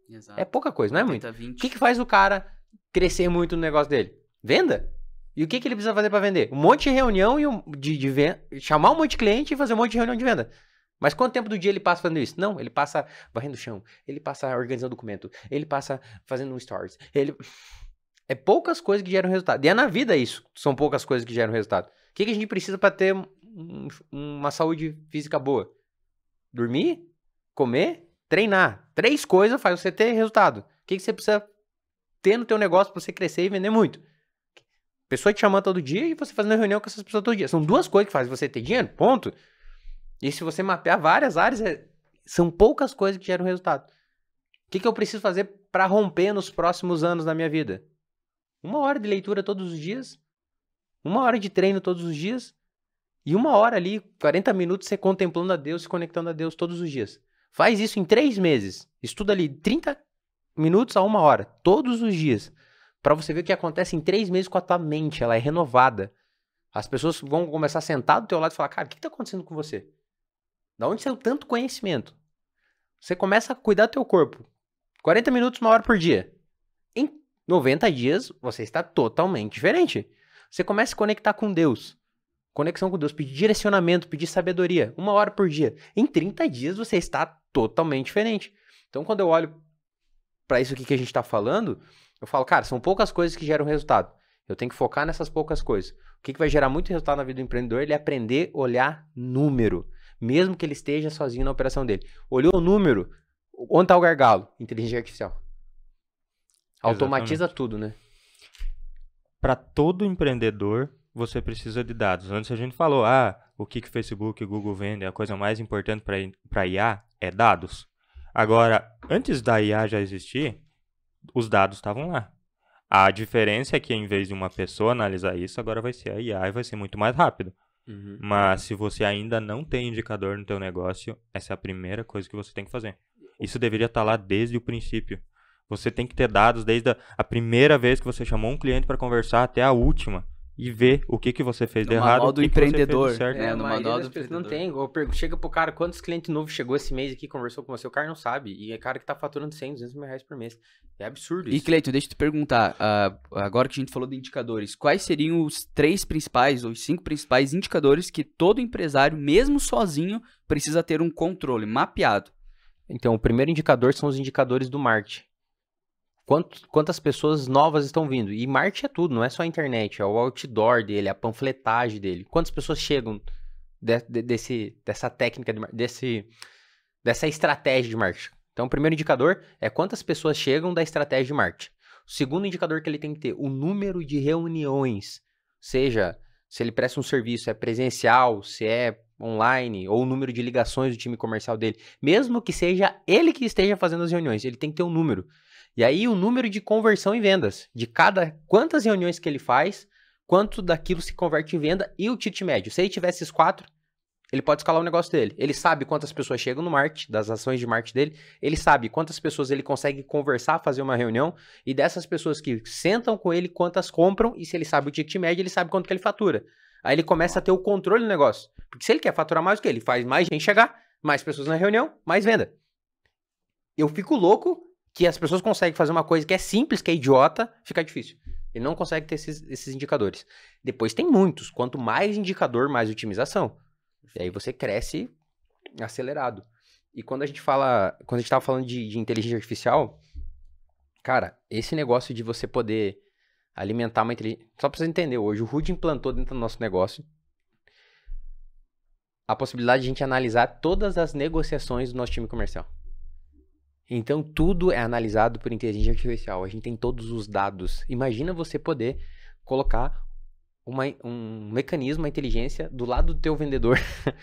Exato. É pouca coisa, não é muito? 20. O que, que faz o cara crescer muito no negócio dele? Venda. E o que, que ele precisa fazer para vender? Um monte de reunião e um, de, de venda, chamar um monte de cliente e fazer um monte de reunião de venda. Mas quanto tempo do dia ele passa fazendo isso? Não, ele passa varrendo o chão, ele passa organizando documento, ele passa fazendo um stories. Ele é poucas coisas que geram resultado. E é na vida isso, são poucas coisas que geram resultado. O que, que a gente precisa para ter um, uma saúde física boa? Dormir, comer, treinar. Três coisas faz você ter resultado. O que, que você precisa ter no teu negócio para você crescer e vender muito? Pessoa te chamando todo dia e você fazendo reunião com essas pessoas todo dia. São duas coisas que fazem você ter dinheiro, ponto. E se você mapear várias áreas, é... são poucas coisas que geram resultado. O que, que eu preciso fazer para romper nos próximos anos da minha vida? Uma hora de leitura todos os dias, uma hora de treino todos os dias, e uma hora ali, 40 minutos, você contemplando a Deus, se conectando a Deus todos os dias. Faz isso em três meses. Estuda ali 30 minutos a uma hora, todos os dias. para você ver o que acontece em três meses com a tua mente. Ela é renovada. As pessoas vão começar a sentar do teu lado e falar: Cara, o que está acontecendo com você? Da onde saiu tanto conhecimento? Você começa a cuidar do teu corpo. 40 minutos, uma hora por dia. Em 90 dias, você está totalmente diferente. Você começa a se conectar com Deus conexão com Deus, pedir direcionamento, pedir sabedoria, uma hora por dia. Em 30 dias você está totalmente diferente. Então, quando eu olho para isso aqui que a gente está falando, eu falo, cara, são poucas coisas que geram resultado. Eu tenho que focar nessas poucas coisas. O que, que vai gerar muito resultado na vida do empreendedor? Ele é aprender a olhar número, mesmo que ele esteja sozinho na operação dele. Olhou o número, onde está o gargalo? Inteligência artificial. Automatiza Exatamente. tudo, né? Para todo empreendedor, você precisa de dados. Antes a gente falou, ah, o que, que Facebook e Google vendem, a coisa mais importante para IA é dados. Agora, antes da IA já existir, os dados estavam lá. A diferença é que em vez de uma pessoa analisar isso, agora vai ser a IA e vai ser muito mais rápido. Uhum. Mas se você ainda não tem indicador no teu negócio, essa é a primeira coisa que você tem que fazer. Isso deveria estar tá lá desde o princípio. Você tem que ter dados desde a, primeira vez que você chamou um cliente para conversar até a última e ver o que, que você fez no de errado. Manual do empreendedor. É, é, no manual do empreendedor. Não tem. Ou chega pro cara, quantos clientes novos chegou esse mês aqui, conversou com você, o cara não sabe. E é cara que tá faturando 100, 200 mil reais por mês. É absurdo isso. E Cleiton, deixa eu te perguntar, uh, agora que a gente falou de indicadores, quais seriam os três principais ou os cinco principais indicadores que todo empresário, mesmo sozinho, precisa ter um controle mapeado? Então, o primeiro indicador são os indicadores do marketing. Quanto, quantas pessoas novas estão vindo. E Marte é tudo, não é só a internet, é o outdoor dele, a panfletagem dele. Quantas pessoas chegam de, de, desse, dessa técnica, de, desse, dessa estratégia de Marte? Então, o primeiro indicador é quantas pessoas chegam da estratégia de Marte. O segundo indicador que ele tem que ter, o número de reuniões. Seja, se ele presta um serviço, é presencial, se é online, ou o número de ligações do time comercial dele. Mesmo que seja ele que esteja fazendo as reuniões, ele tem que ter um número. E aí o número de conversão em vendas, de cada quantas reuniões que ele faz, quanto daquilo se converte em venda e o ticket médio. Se ele tiver esses quatro, ele pode escalar o negócio dele. Ele sabe quantas pessoas chegam no marketing, das ações de marketing dele, ele sabe quantas pessoas ele consegue conversar, fazer uma reunião, e dessas pessoas que sentam com ele, quantas compram, e se ele sabe o ticket médio, ele sabe quanto que ele fatura. Aí ele começa a ter o controle do negócio. Porque se ele quer faturar mais, o que? Ele faz mais gente chegar, mais pessoas na reunião, mais venda. Eu fico louco que as pessoas conseguem fazer uma coisa que é simples, que é idiota, fica difícil. Ele não consegue ter esses, esses indicadores. Depois tem muitos. Quanto mais indicador, mais otimização. E aí você cresce acelerado. E quando a gente fala, quando a gente tava falando de, de inteligência artificial, cara, esse negócio de você poder alimentar uma inteligência. Só pra você entender, hoje o Rude implantou dentro do nosso negócio a possibilidade de a gente analisar todas as negociações do nosso time comercial. Então tudo é analisado por inteligência artificial. A gente tem todos os dados. Imagina você poder colocar uma, um mecanismo, uma inteligência do lado do teu vendedor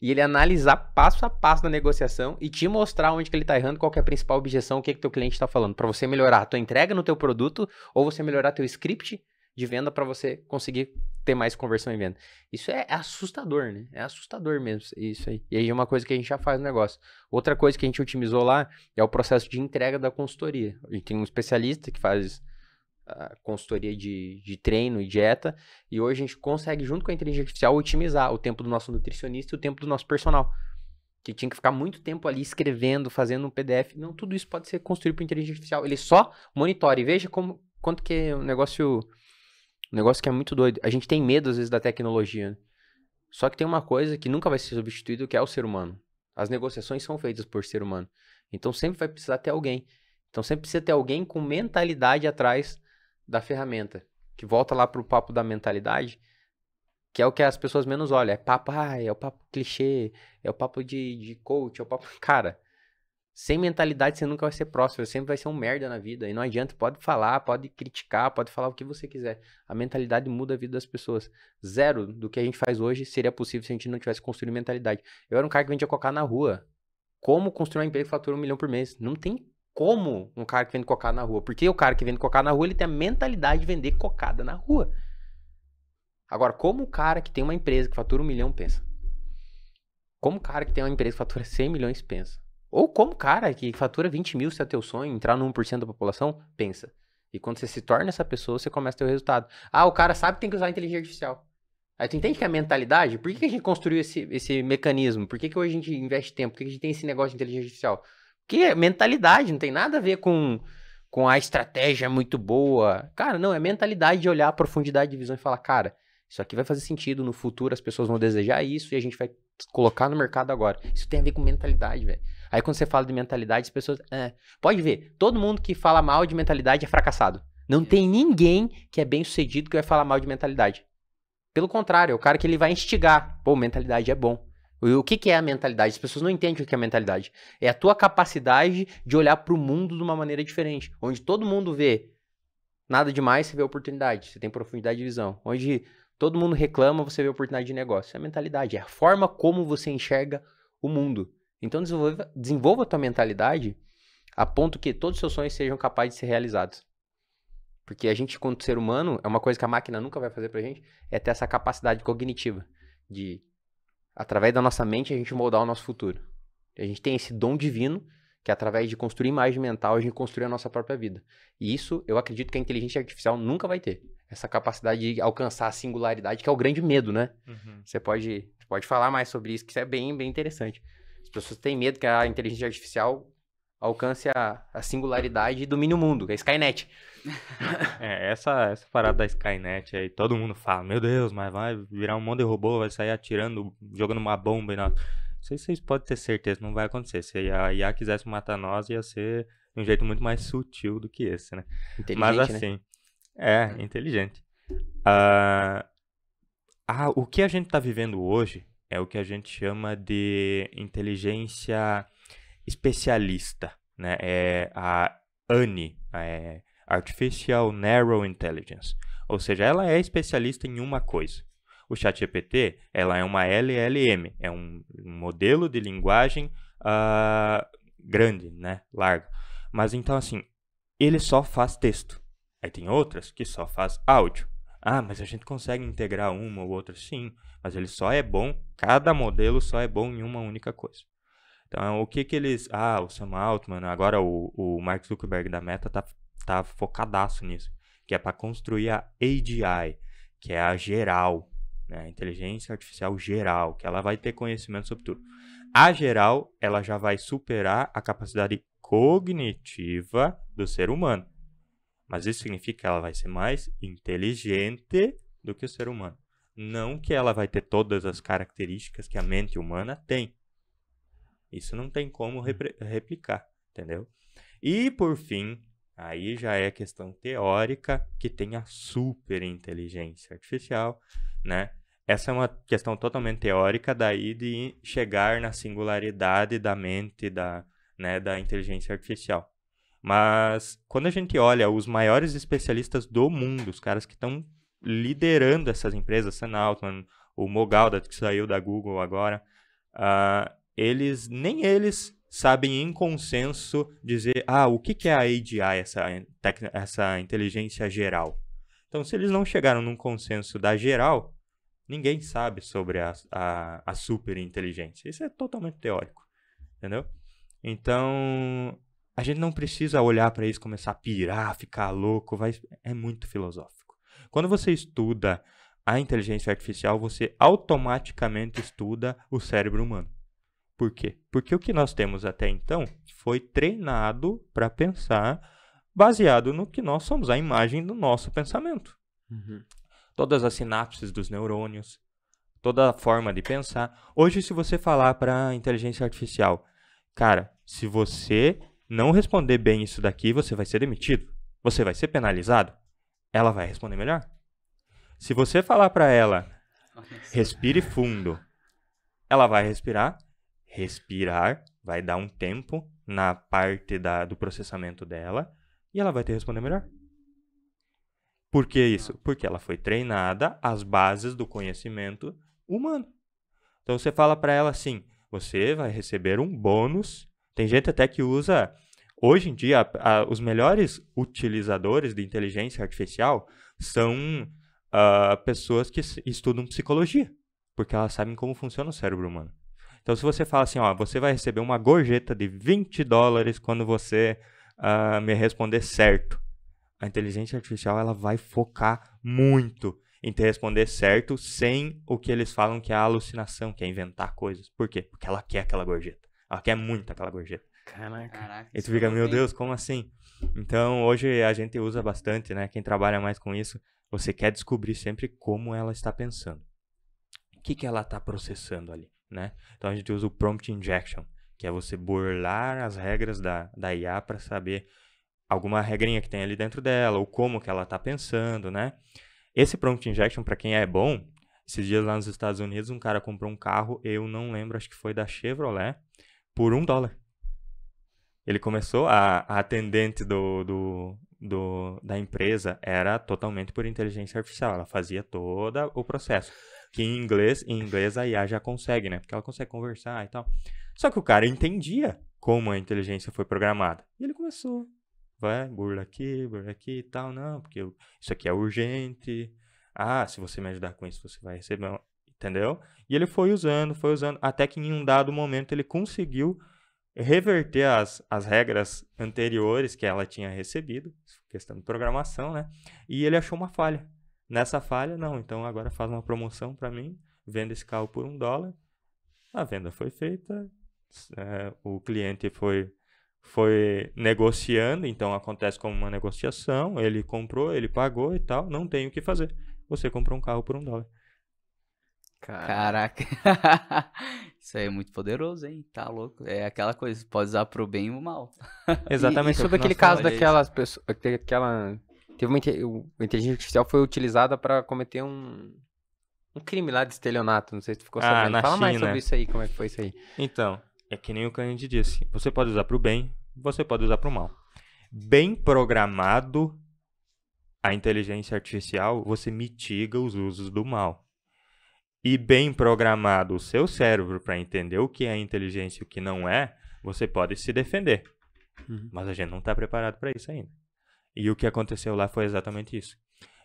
e ele analisar passo a passo na negociação e te mostrar onde que ele está errando, qual é a principal objeção, o que que teu cliente está falando, para você melhorar a tua entrega no teu produto ou você melhorar teu script de venda para você conseguir ter mais conversão em venda. Isso é, é assustador, né? É assustador mesmo isso aí. E aí é uma coisa que a gente já faz no negócio. Outra coisa que a gente otimizou lá é o processo de entrega da consultoria. A gente tem um especialista que faz a ah, consultoria de, de treino e dieta, e hoje a gente consegue, junto com a inteligência artificial, otimizar o tempo do nosso nutricionista e o tempo do nosso personal. Que tinha que ficar muito tempo ali escrevendo, fazendo um PDF. Não, tudo isso pode ser construído por inteligência artificial. Ele só monitora e veja como, quanto que o negócio um negócio que é muito doido. A gente tem medo, às vezes, da tecnologia. Né? Só que tem uma coisa que nunca vai ser substituída, que é o ser humano. As negociações são feitas por ser humano. Então sempre vai precisar ter alguém. Então sempre precisa ter alguém com mentalidade atrás da ferramenta. Que volta lá pro papo da mentalidade, que é o que as pessoas menos olham. É papo, ah, é o papo clichê, é o papo de, de coach, é o papo. Cara, sem mentalidade você nunca vai ser próximo, você sempre vai ser um merda na vida. E não adianta, pode falar, pode criticar, pode falar o que você quiser. A mentalidade muda a vida das pessoas. Zero do que a gente faz hoje seria possível se a gente não tivesse construído mentalidade. Eu era um cara que vendia cocar na rua. Como construir uma empresa que fatura um milhão por mês? Não tem como um cara que vende cocada na rua. Porque o cara que vende cocada na rua, ele tem a mentalidade de vender cocada na rua. Agora, como o cara que tem uma empresa que fatura um milhão pensa? Como o cara que tem uma empresa que fatura 100 milhões pensa? Ou como cara que fatura 20 mil se é teu sonho, entrar no 1% da população, pensa. E quando você se torna essa pessoa, você começa a ter o resultado. Ah, o cara sabe que tem que usar a inteligência artificial. Aí tu entende que é a mentalidade, por que, que a gente construiu esse, esse mecanismo? Por que, que hoje a gente investe tempo? Por que, que a gente tem esse negócio de inteligência artificial? Porque é mentalidade não tem nada a ver com, com a estratégia muito boa. Cara, não, é mentalidade de olhar a profundidade de visão e falar, cara, isso aqui vai fazer sentido, no futuro as pessoas vão desejar isso e a gente vai colocar no mercado agora. Isso tem a ver com mentalidade, velho. Aí quando você fala de mentalidade, as pessoas. É, pode ver, todo mundo que fala mal de mentalidade é fracassado. Não tem ninguém que é bem sucedido que vai falar mal de mentalidade. Pelo contrário, é o cara que ele vai instigar. Pô, mentalidade é bom. O que, que é a mentalidade? As pessoas não entendem o que é mentalidade. É a tua capacidade de olhar para o mundo de uma maneira diferente. Onde todo mundo vê nada demais, você vê oportunidade. Você tem profundidade de visão. Onde todo mundo reclama, você vê oportunidade de negócio. É a mentalidade. É a forma como você enxerga o mundo. Então desenvolva, desenvolva a tua mentalidade a ponto que todos os seus sonhos sejam capazes de ser realizados. Porque a gente, como ser humano, é uma coisa que a máquina nunca vai fazer pra gente, é ter essa capacidade cognitiva de, através da nossa mente, a gente moldar o nosso futuro. A gente tem esse dom divino que, através de construir imagem mental, a gente construir a nossa própria vida. E isso, eu acredito que a inteligência artificial nunca vai ter. Essa capacidade de alcançar a singularidade, que é o grande medo, né? Uhum. Você pode, pode falar mais sobre isso, que isso é bem, bem interessante. As pessoas têm medo que a inteligência artificial alcance a, a singularidade e domine o mundo, que é a Skynet. é, essa, essa parada da Skynet aí, todo mundo fala, meu Deus, mas vai virar um monte de robô, vai sair atirando, jogando uma bomba e nós... Não sei se vocês podem ter certeza, não vai acontecer. Se a IA quisesse matar nós, ia ser de um jeito muito mais sutil do que esse, né? Mas né? assim, né? é, inteligente. Uh, ah, o que a gente está vivendo hoje é o que a gente chama de inteligência especialista, né? É a ANI, é Artificial Narrow Intelligence. Ou seja, ela é especialista em uma coisa. O ChatGPT, ela é uma LLM, é um modelo de linguagem uh, grande, né? Largo. Mas então, assim, ele só faz texto. Aí tem outras que só faz áudio. Ah, mas a gente consegue integrar uma ou outra? Sim mas ele só é bom, cada modelo só é bom em uma única coisa. Então, o que que eles... Ah, o Sam Altman, agora o, o Mark Zuckerberg da Meta tá, tá focadaço nisso, que é para construir a AGI, que é a geral, né? Inteligência Artificial Geral, que ela vai ter conhecimento sobre tudo. A geral, ela já vai superar a capacidade cognitiva do ser humano. Mas isso significa que ela vai ser mais inteligente do que o ser humano. Não que ela vai ter todas as características que a mente humana tem. Isso não tem como hum. replicar, entendeu? E por fim, aí já é questão teórica que tem a superinteligência artificial, né? Essa é uma questão totalmente teórica daí de chegar na singularidade da mente da, né, da inteligência artificial. Mas quando a gente olha os maiores especialistas do mundo, os caras que estão liderando essas empresas, Sam Altman, o Mogalda, que saiu da Google agora, uh, eles nem eles sabem em consenso dizer, ah, o que, que é a AGI, essa, essa inteligência geral? Então, se eles não chegaram num consenso da geral, ninguém sabe sobre a, a, a superinteligência. Isso é totalmente teórico, entendeu? Então, a gente não precisa olhar para isso, começar a pirar, ficar louco, vai, é muito filosófico. Quando você estuda a inteligência artificial, você automaticamente estuda o cérebro humano. Por quê? Porque o que nós temos até então foi treinado para pensar baseado no que nós somos, a imagem do nosso pensamento. Uhum. Todas as sinapses dos neurônios, toda a forma de pensar. Hoje, se você falar para a inteligência artificial, cara, se você não responder bem isso daqui, você vai ser demitido, você vai ser penalizado, ela vai responder melhor. Se você falar para ela, respire fundo, ela vai respirar, respirar, vai dar um tempo na parte da, do processamento dela e ela vai te responder melhor. Por que isso? Porque ela foi treinada às bases do conhecimento humano. Então você fala para ela assim: você vai receber um bônus. Tem gente até que usa Hoje em dia, a, os melhores utilizadores de inteligência artificial são uh, pessoas que estudam psicologia, porque elas sabem como funciona o cérebro humano. Então, se você fala assim, ó, você vai receber uma gorjeta de 20 dólares quando você uh, me responder certo. A inteligência artificial ela vai focar muito em te responder certo sem o que eles falam que é alucinação, que é inventar coisas. Por quê? Porque ela quer aquela gorjeta. Ela quer muito aquela gorjeta. Caraca. Caraca e tu fica, é meu Deus, como assim? Então, hoje a gente usa bastante, né? Quem trabalha mais com isso, você quer descobrir sempre como ela está pensando. O que, que ela está processando ali, né? Então, a gente usa o prompt injection, que é você burlar as regras da, da IA para saber alguma regrinha que tem ali dentro dela, ou como que ela está pensando, né? Esse prompt injection, para quem é bom, esses dias lá nos Estados Unidos, um cara comprou um carro, eu não lembro, acho que foi da Chevrolet, por um dólar ele começou, a, a atendente do, do, do, da empresa era totalmente por inteligência artificial, ela fazia todo o processo. Que em inglês, em inglês a IA já consegue, né? Porque ela consegue conversar e tal. Só que o cara entendia como a inteligência foi programada. E ele começou, vai, burla aqui, burla aqui e tal, não, porque isso aqui é urgente. Ah, se você me ajudar com isso, você vai receber, entendeu? E ele foi usando, foi usando, até que em um dado momento ele conseguiu reverter as, as regras anteriores que ela tinha recebido, questão de programação, né? E ele achou uma falha. Nessa falha, não, então agora faz uma promoção para mim, venda esse carro por um dólar. A venda foi feita, é, o cliente foi, foi negociando, então acontece como uma negociação, ele comprou, ele pagou e tal, não tem o que fazer. Você comprou um carro por um dólar. Caraca. Isso aí é muito poderoso, hein? Tá louco. É aquela coisa, pode usar pro bem e o mal. Exatamente. E, e é sobre aquele caso daquelas pessoas. Aquela. Teve uma inteligência artificial foi utilizada para cometer um, um crime lá de estelionato. Não sei se tu ficou ah, sabendo. Fala China. mais sobre isso aí, como é que foi isso aí. Então, é que nem o Kanye disse. Você pode usar pro bem, você pode usar pro mal. Bem programado a inteligência artificial, você mitiga os usos do mal e bem programado o seu cérebro para entender o que é inteligência e o que não é, você pode se defender. Uhum. Mas a gente não está preparado para isso ainda. E o que aconteceu lá foi exatamente isso.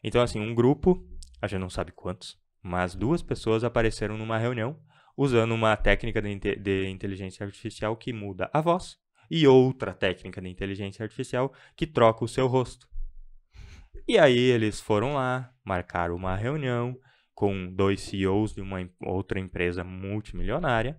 Então, assim, um grupo, a gente não sabe quantos, mas duas pessoas apareceram numa reunião usando uma técnica de, de inteligência artificial que muda a voz e outra técnica de inteligência artificial que troca o seu rosto. E aí eles foram lá, marcaram uma reunião, com dois CEOs de uma outra empresa multimilionária.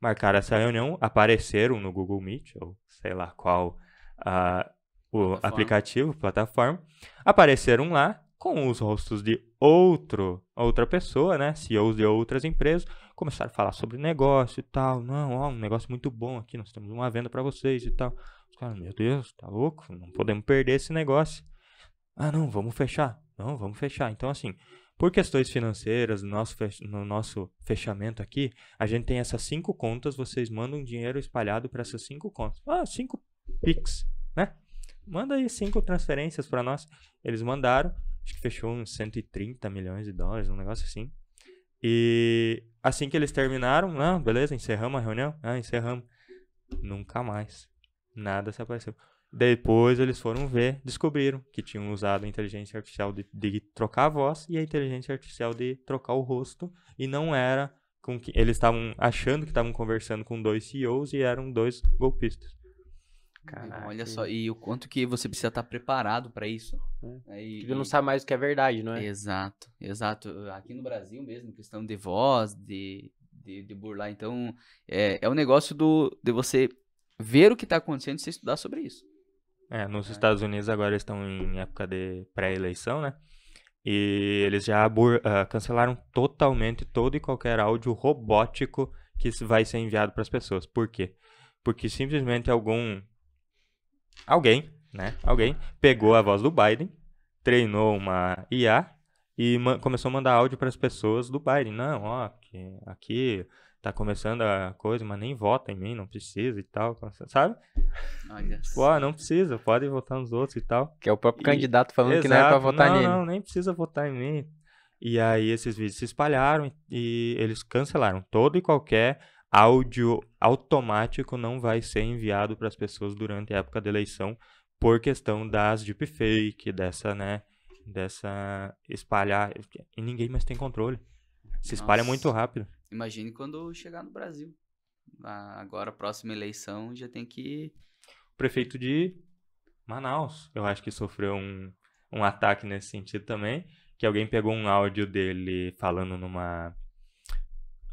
Marcaram essa reunião, apareceram no Google Meet, ou sei lá qual uh, o plataforma. aplicativo, plataforma. Apareceram lá com os rostos de outro, outra pessoa, né? CEOs de outras empresas. Começaram a falar sobre negócio e tal. Não, ó, um negócio muito bom aqui, nós temos uma venda para vocês e tal. Os caras, meu Deus, tá louco? Não podemos perder esse negócio. Ah, não, vamos fechar. Não, vamos fechar. Então, assim, por questões financeiras, no nosso, fechamento aqui, a gente tem essas cinco contas, vocês mandam dinheiro espalhado para essas cinco contas. Ah, cinco PIX, né? Manda aí cinco transferências para nós. Eles mandaram, acho que fechou uns 130 milhões de dólares, um negócio assim. E assim que eles terminaram, não, ah, beleza, encerramos a reunião? Ah, encerramos. Nunca mais. Nada se apareceu. Depois eles foram ver, descobriram que tinham usado a inteligência artificial de, de, trocar a voz e a inteligência artificial de trocar o rosto. E não era com que. Eles estavam achando que estavam conversando com dois CEOs e eram dois golpistas. Caraca. Então, olha só, e o quanto que você precisa estar tá preparado para isso. É. Né? E, Ele não sabe mais o que é verdade, não é? Exato, exato. Aqui no Brasil mesmo, questão de voz, de, de, de burlar. Então, é, é um negócio do, de você ver o que está acontecendo e você estudar sobre isso. É, nos é. Estados Unidos agora estão em época de pré-eleição, né? E eles já uh, cancelaram totalmente todo e qualquer áudio robótico que vai ser enviado para as pessoas. Por quê? Porque simplesmente algum. Alguém, né? Alguém pegou a voz do Biden, treinou uma IA e começou a mandar áudio para as pessoas do Biden. Não, ó, aqui, aqui tá começando a coisa, mas nem vota em mim, não precisa e tal, assim, sabe? Pô, tipo, ah, não precisa, pode votar nos outros e tal. Que é o próprio e... candidato falando Exato, que não é pra votar não, nele. Não, nem precisa votar em mim. E aí esses vídeos se espalharam e eles cancelaram todo e qualquer áudio automático não vai ser enviado para as pessoas durante a época da eleição por questão das deepfake, dessa, né, dessa espalhar, e ninguém mais tem controle. Se espalha Nossa. muito rápido. Imagine quando chegar no Brasil. Ah, agora, a próxima eleição já tem que. O prefeito de Manaus, eu acho que sofreu um, um ataque nesse sentido também. Que alguém pegou um áudio dele falando numa.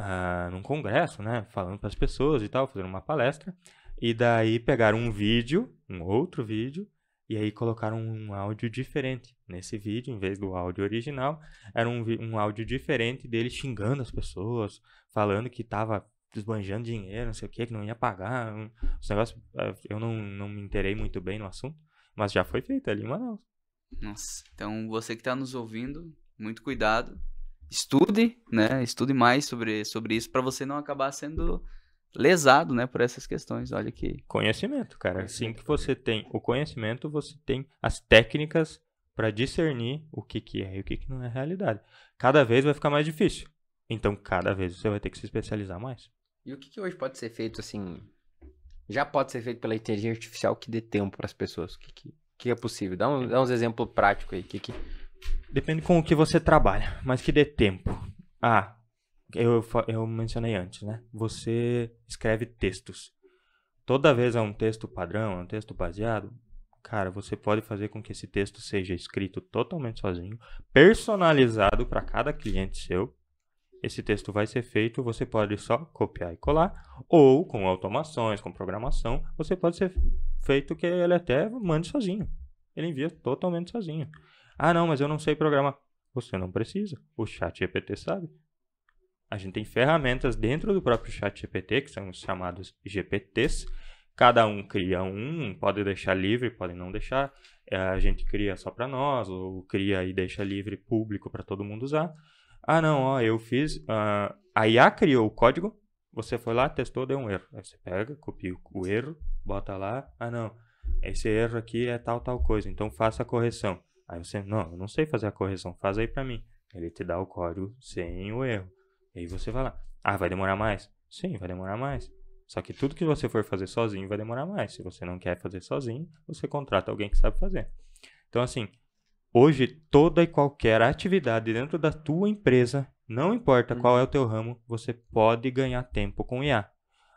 Uh, num congresso, né? Falando para as pessoas e tal, fazendo uma palestra. E daí pegaram um vídeo, um outro vídeo, e aí colocaram um áudio diferente nesse vídeo, em vez do áudio original, era um, um áudio diferente dele xingando as pessoas, falando que estava desbanjando dinheiro, não sei o que, que não ia pagar. Um, os negócios, ah, eu não, não me interei muito bem no assunto, mas já foi feito ali em Manaus. Nossa, então você que está nos ouvindo, muito cuidado. Estude, né? Estude mais sobre, sobre isso para você não acabar sendo lesado, né, por essas questões. Olha que conhecimento, cara. Assim que você tem o conhecimento, você tem as técnicas para discernir o que que é e o que que não é realidade. Cada vez vai ficar mais difícil. Então, cada vez você vai ter que se especializar mais. E o que, que hoje pode ser feito assim? Já pode ser feito pela inteligência artificial que dê tempo para as pessoas. O que, que, que, é possível? Dá, um, dá uns exemplos práticos aí. Que, que... Depende com o que você trabalha, mas que dê tempo. Ah, eu, eu mencionei antes, né? Você escreve textos. Toda vez é um texto padrão, é um texto baseado. Cara, você pode fazer com que esse texto seja escrito totalmente sozinho, personalizado para cada cliente seu. Esse texto vai ser feito, você pode só copiar e colar, ou com automações, com programação, você pode ser feito que ele até mande sozinho. Ele envia totalmente sozinho. Ah, não, mas eu não sei programar. Você não precisa. O chat GPT sabe. A gente tem ferramentas dentro do próprio chat GPT, que são os chamados GPTs. Cada um cria um, pode deixar livre, pode não deixar. É, a gente cria só para nós, ou cria e deixa livre público para todo mundo usar. Ah, não, ó, eu fiz. Uh, a IA criou o código, você foi lá, testou, deu um erro. Aí você pega, copia o erro, bota lá. Ah, não, esse erro aqui é tal, tal coisa, então faça a correção. Aí você, não, eu não sei fazer a correção, faz aí para mim. Ele te dá o código sem o erro. E aí você vai lá. Ah, vai demorar mais? Sim, vai demorar mais. Só que tudo que você for fazer sozinho vai demorar mais. Se você não quer fazer sozinho, você contrata alguém que sabe fazer. Então, assim, hoje toda e qualquer atividade dentro da tua empresa, não importa uhum. qual é o teu ramo, você pode ganhar tempo com IA.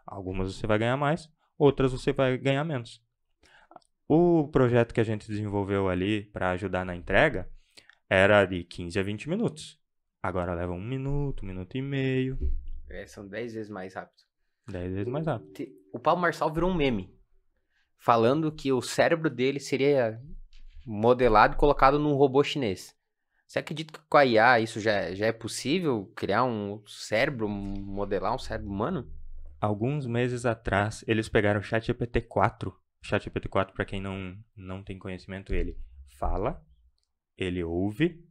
Algumas você vai ganhar mais, outras você vai ganhar menos. O projeto que a gente desenvolveu ali para ajudar na entrega era de 15 a 20 minutos. Agora leva um minuto, um minuto e meio. É, são dez vezes mais rápido. Dez vezes mais rápido. O Paulo Marçal virou um meme. Falando que o cérebro dele seria modelado e colocado num robô chinês. Você acredita que com a IA isso já, é, já é possível? Criar um cérebro, modelar um cérebro humano? Alguns meses atrás, eles pegaram o ChatGPT 4. Chat ChatGPT 4, para quem não, não tem conhecimento, ele fala, ele ouve,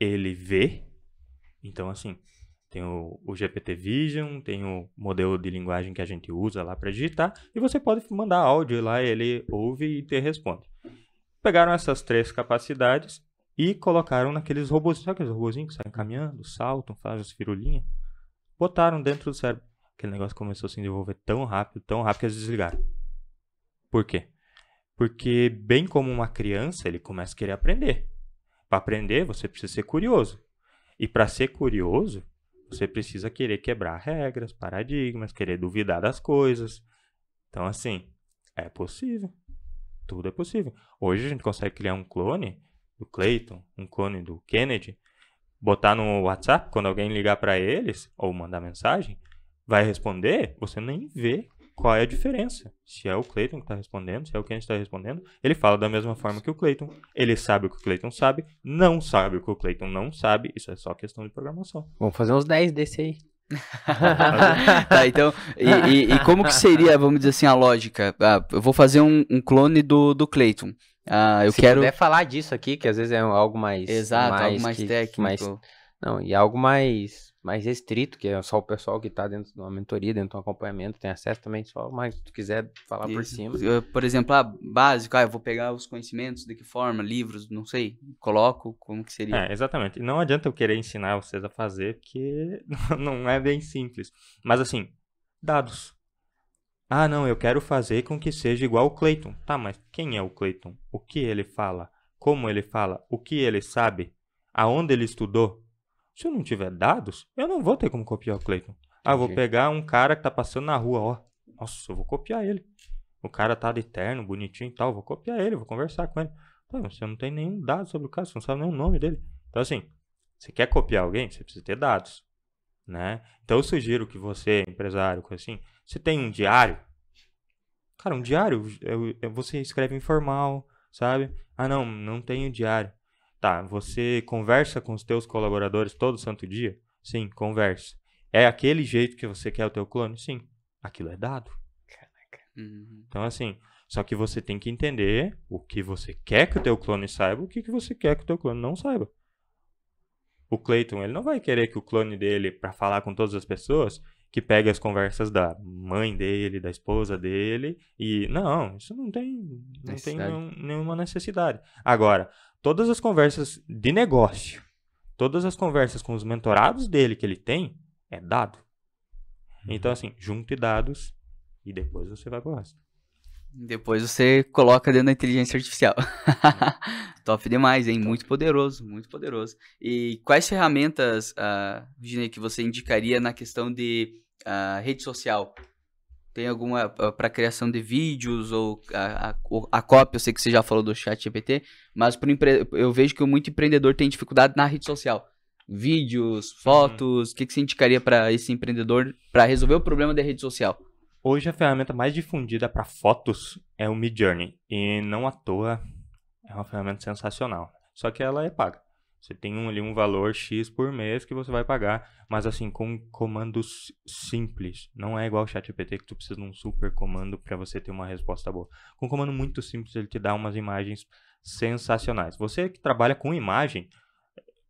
ele vê então, assim, tem o, o, GPT Vision, tem o modelo de linguagem que a gente usa lá para digitar, e você pode mandar áudio lá, ele ouve e te responde. Pegaram essas três capacidades e colocaram naqueles robôs, sabe aqueles robôzinhos que saem caminhando, saltam, fazem as firulinhas? Botaram dentro do cérebro. Aquele negócio começou a se desenvolver tão rápido, tão rápido que eles desligaram. Por quê? Porque, bem como uma criança, ele começa a querer aprender. Para aprender, você precisa ser curioso. E para ser curioso, você precisa querer quebrar regras, paradigmas, querer duvidar das coisas. Então, assim, é possível. Tudo é possível. Hoje a gente consegue criar um clone do Clayton, um clone do Kennedy, botar no WhatsApp, quando alguém ligar para eles ou mandar mensagem, vai responder, você nem vê qual é a diferença? Se é o Clayton que está respondendo, se é o Kennedy que está respondendo, ele fala da mesma forma que o Clayton, ele sabe o que o Clayton sabe, não sabe o que o Clayton não sabe, isso é só questão de programação. Vamos fazer uns 10 desse aí. tá, então, e, e, e, como que seria, vamos dizer assim, a lógica? Ah, eu vou fazer um, um clone do, do Clayton. Ah, eu Se quero. puder falar disso aqui, que às vezes é algo mais. Exato, mais algo mais que, técnico. Mais... Não, e algo mais mais restrito, que é só o pessoal que está dentro de uma mentoria, dentro de um acompanhamento, tem acesso também, só mas se tu quiser falar Isso. por cima. Eu, por exemplo, a ah, básico, ah, eu vou pegar os conhecimentos, de que forma, livros, não sei, coloco, como que seria? É, exatamente. Não adianta eu querer ensinar vocês a fazer, porque não é bem simples. Mas assim, dados. Ah, não, eu quero fazer com que seja igual o Clayton. Tá, mas quem é o Clayton? O que ele fala? Como ele fala? O que ele sabe? Aonde ele estudou? Se eu não tiver dados, eu não vou ter como copiar o Clayton. Ah, vou pegar um cara que tá passando na rua, ó. Nossa, eu vou copiar ele. O cara tá de terno, bonitinho e tal, vou copiar ele, vou conversar com ele. Pô, você não tem nenhum dado sobre o cara, você não sabe nem o nome dele. Então, assim, você quer copiar alguém, você precisa ter dados, né? Então, eu sugiro que você, empresário, assim, você tem um diário. Cara, um diário, você escreve informal, sabe? Ah, não, não tenho diário. Tá, você conversa com os teus colaboradores todo santo dia? Sim, conversa. É aquele jeito que você quer o teu clone? Sim. Aquilo é dado. Caraca. Uhum. Então, assim, só que você tem que entender o que você quer que o teu clone saiba, o que, que você quer que o teu clone não saiba. O Clayton, ele não vai querer que o clone dele, para falar com todas as pessoas, que pegue as conversas da mãe dele, da esposa dele, e não, isso não tem, não tem nenhum, nenhuma necessidade. Agora, todas as conversas de negócio, todas as conversas com os mentorados dele que ele tem, é dado. Uhum. Então, assim, junte dados e depois você vai pro resto. Depois você coloca dentro da inteligência artificial. Uhum. Top demais, hein? Top. Muito poderoso, muito poderoso. E quais ferramentas, uh, Virginia, que você indicaria na questão de uh, rede social? Tem alguma ah, para criação de vídeos ou a, a, a, cópia? Eu sei que você já falou do chat GPT, mas pro empre... eu vejo que muito empreendedor tem dificuldade na rede social. Vídeos, fotos, o uhum. que, que você indicaria para esse empreendedor para resolver o problema da rede social? Hoje a ferramenta mais difundida para fotos é o Midjourney e não à toa é uma ferramenta sensacional. Só que ela é paga. Você tem um, ali um valor X por mês que você vai pagar, mas assim, com comandos simples. Não é igual o ChatGPT que tu precisa de um super comando para você ter uma resposta boa. Com um comando muito simples, ele te dá umas imagens sensacionais. Você que trabalha com imagem,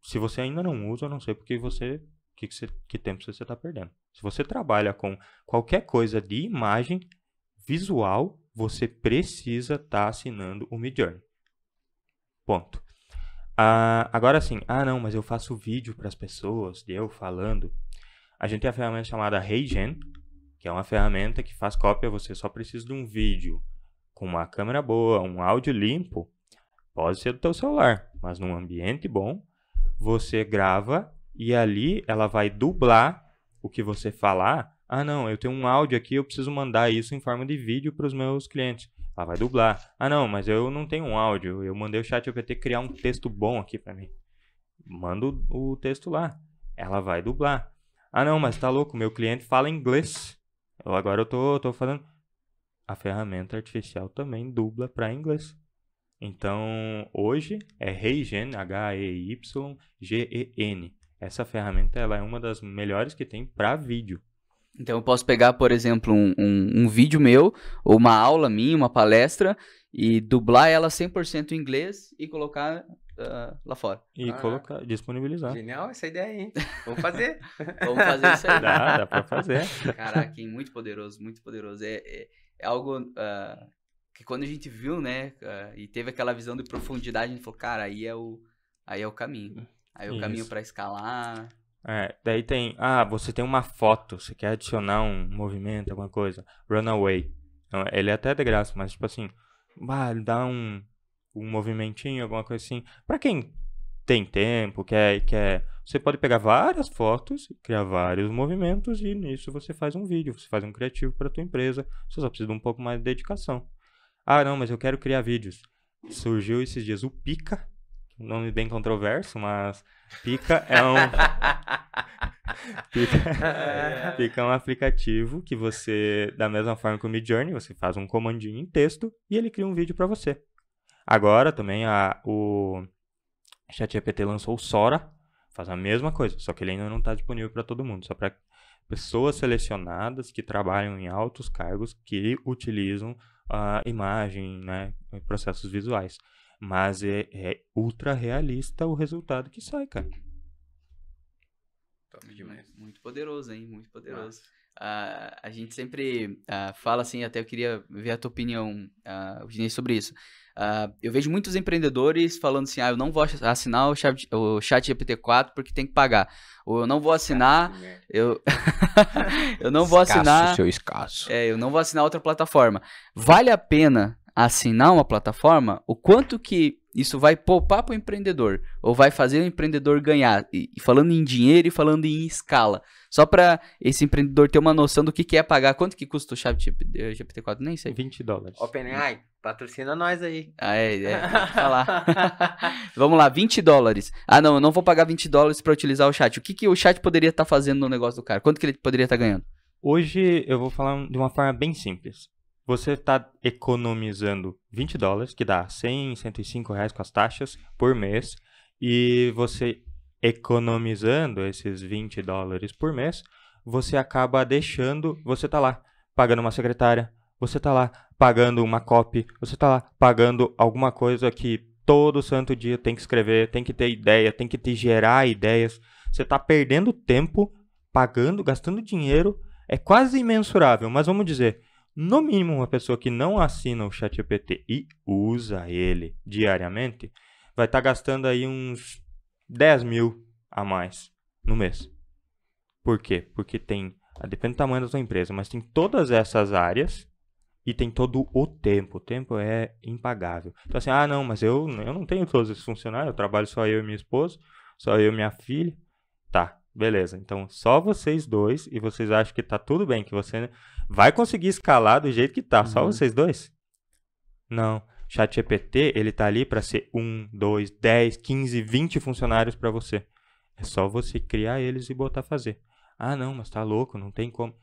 se você ainda não usa, eu não sei porque você que, que, você, que tempo você está perdendo. Se você trabalha com qualquer coisa de imagem visual, você precisa estar tá assinando o Midjourney. Ponto. Ah, agora sim, ah não, mas eu faço vídeo para as pessoas, eu falando. A gente tem a ferramenta chamada Regen que é uma ferramenta que faz cópia, você só precisa de um vídeo com uma câmera boa, um áudio limpo, pode ser do teu celular, mas num ambiente bom, você grava e ali ela vai dublar o que você falar. Ah, não, eu tenho um áudio aqui, eu preciso mandar isso em forma de vídeo para os meus clientes ela ah, vai dublar. Ah, não, mas eu não tenho um áudio. Eu mandei o chat GPT criar um texto bom aqui para mim. Mando o texto lá. Ela vai dublar. Ah, não, mas tá louco, meu cliente fala inglês. Eu, agora eu tô, tô falando. A ferramenta artificial também dubla para inglês. Então, hoje é Reigen, H-E-Y-G-E-N. Essa ferramenta ela é uma das melhores que tem para vídeo. Então eu posso pegar, por exemplo, um, um, um vídeo meu, ou uma aula minha, uma palestra, e dublar ela 100% em inglês e colocar Uh, lá fora. E ah, colocar, disponibilizar. Genial essa ideia, hein? Vamos fazer. Vamos fazer isso aí. Dá, dá pra fazer. Caraca, muito poderoso, muito poderoso. É, é, é algo uh, que quando a gente viu, né, uh, e teve aquela visão de profundidade, a gente falou, cara, aí é o, aí é o caminho. Aí é o isso. caminho para escalar, é, daí tem, ah, você tem uma foto, você quer adicionar um movimento, alguma coisa, Runaway. Então, ele é até de graça, mas tipo assim, dá um, um movimentinho, alguma coisa assim. Pra quem tem tempo, quer, quer, você pode pegar várias fotos, criar vários movimentos e nisso você faz um vídeo, você faz um criativo para tua empresa, você só precisa de um pouco mais de dedicação. Ah, não, mas eu quero criar vídeos. Surgiu esses dias o Pica, nome bem controverso, mas Pica é um. Pica... Pica, é um aplicativo que você, da mesma forma que o Midjourney, você faz um comandinho em texto e ele cria um vídeo para você. Agora também a, o ChatGPT lançou o Sora, faz a mesma coisa, só que ele ainda não está disponível para todo mundo, só para pessoas selecionadas que trabalham em altos cargos que utilizam a imagem, né, processos visuais. Mas é, é ultra realista o resultado que sai, cara. Top demais. Muito poderoso, hein? Muito poderoso. Uh, a gente sempre uh, fala assim, até eu queria ver a tua opinião, uh, sobre isso. Uh, eu vejo muitos empreendedores falando assim, ah, eu não vou assinar o chat, o chat GPT-4 porque tem que pagar. Ou eu não vou assinar, né? eu, eu não vou assinar... seu escasso. É, eu não vou assinar outra plataforma. Vale a pena assinar uma plataforma, o quanto que isso vai poupar para o empreendedor ou vai fazer o empreendedor ganhar, e falando em dinheiro e falando em escala, só para esse empreendedor ter uma noção do que, que é pagar, quanto que custa o chat eh, GPT-4, nem sei. 20 dólares. OpenAI, patrocina nós aí. Ah, é, é, é falar. Vamos lá, 20 dólares. Ah, não, eu não vou pagar 20 dólares para utilizar o chat. O que, que o chat poderia estar tá fazendo no negócio do cara? Quanto que ele poderia estar tá ganhando? Hoje eu vou falar de uma forma bem simples você está economizando 20 dólares, que dá 100, 105 reais com as taxas por mês, e você economizando esses 20 dólares por mês, você acaba deixando, você está lá pagando uma secretária, você está lá pagando uma copy, você está lá pagando alguma coisa que todo santo dia tem que escrever, tem que ter ideia, tem que te gerar ideias. Você está perdendo tempo pagando, gastando dinheiro, é quase imensurável, mas vamos dizer, no mínimo, uma pessoa que não assina o ChatGPT e usa ele diariamente vai estar tá gastando aí uns 10 mil a mais no mês. Por quê? Porque tem, ah, depende do tamanho da sua empresa, mas tem todas essas áreas e tem todo o tempo. O tempo é impagável. Então, assim, ah, não, mas eu, eu não tenho todos esses funcionários, eu trabalho só eu e minha esposa, só eu e minha filha. Tá, Beleza, então só vocês dois e vocês acham que tá tudo bem, que você vai conseguir escalar do jeito que tá, uhum. só vocês dois? Não. ChatGPT, ele tá ali para ser um, dois, dez, quinze, vinte funcionários para você. É só você criar eles e botar fazer. Ah, não, mas tá louco, não tem como.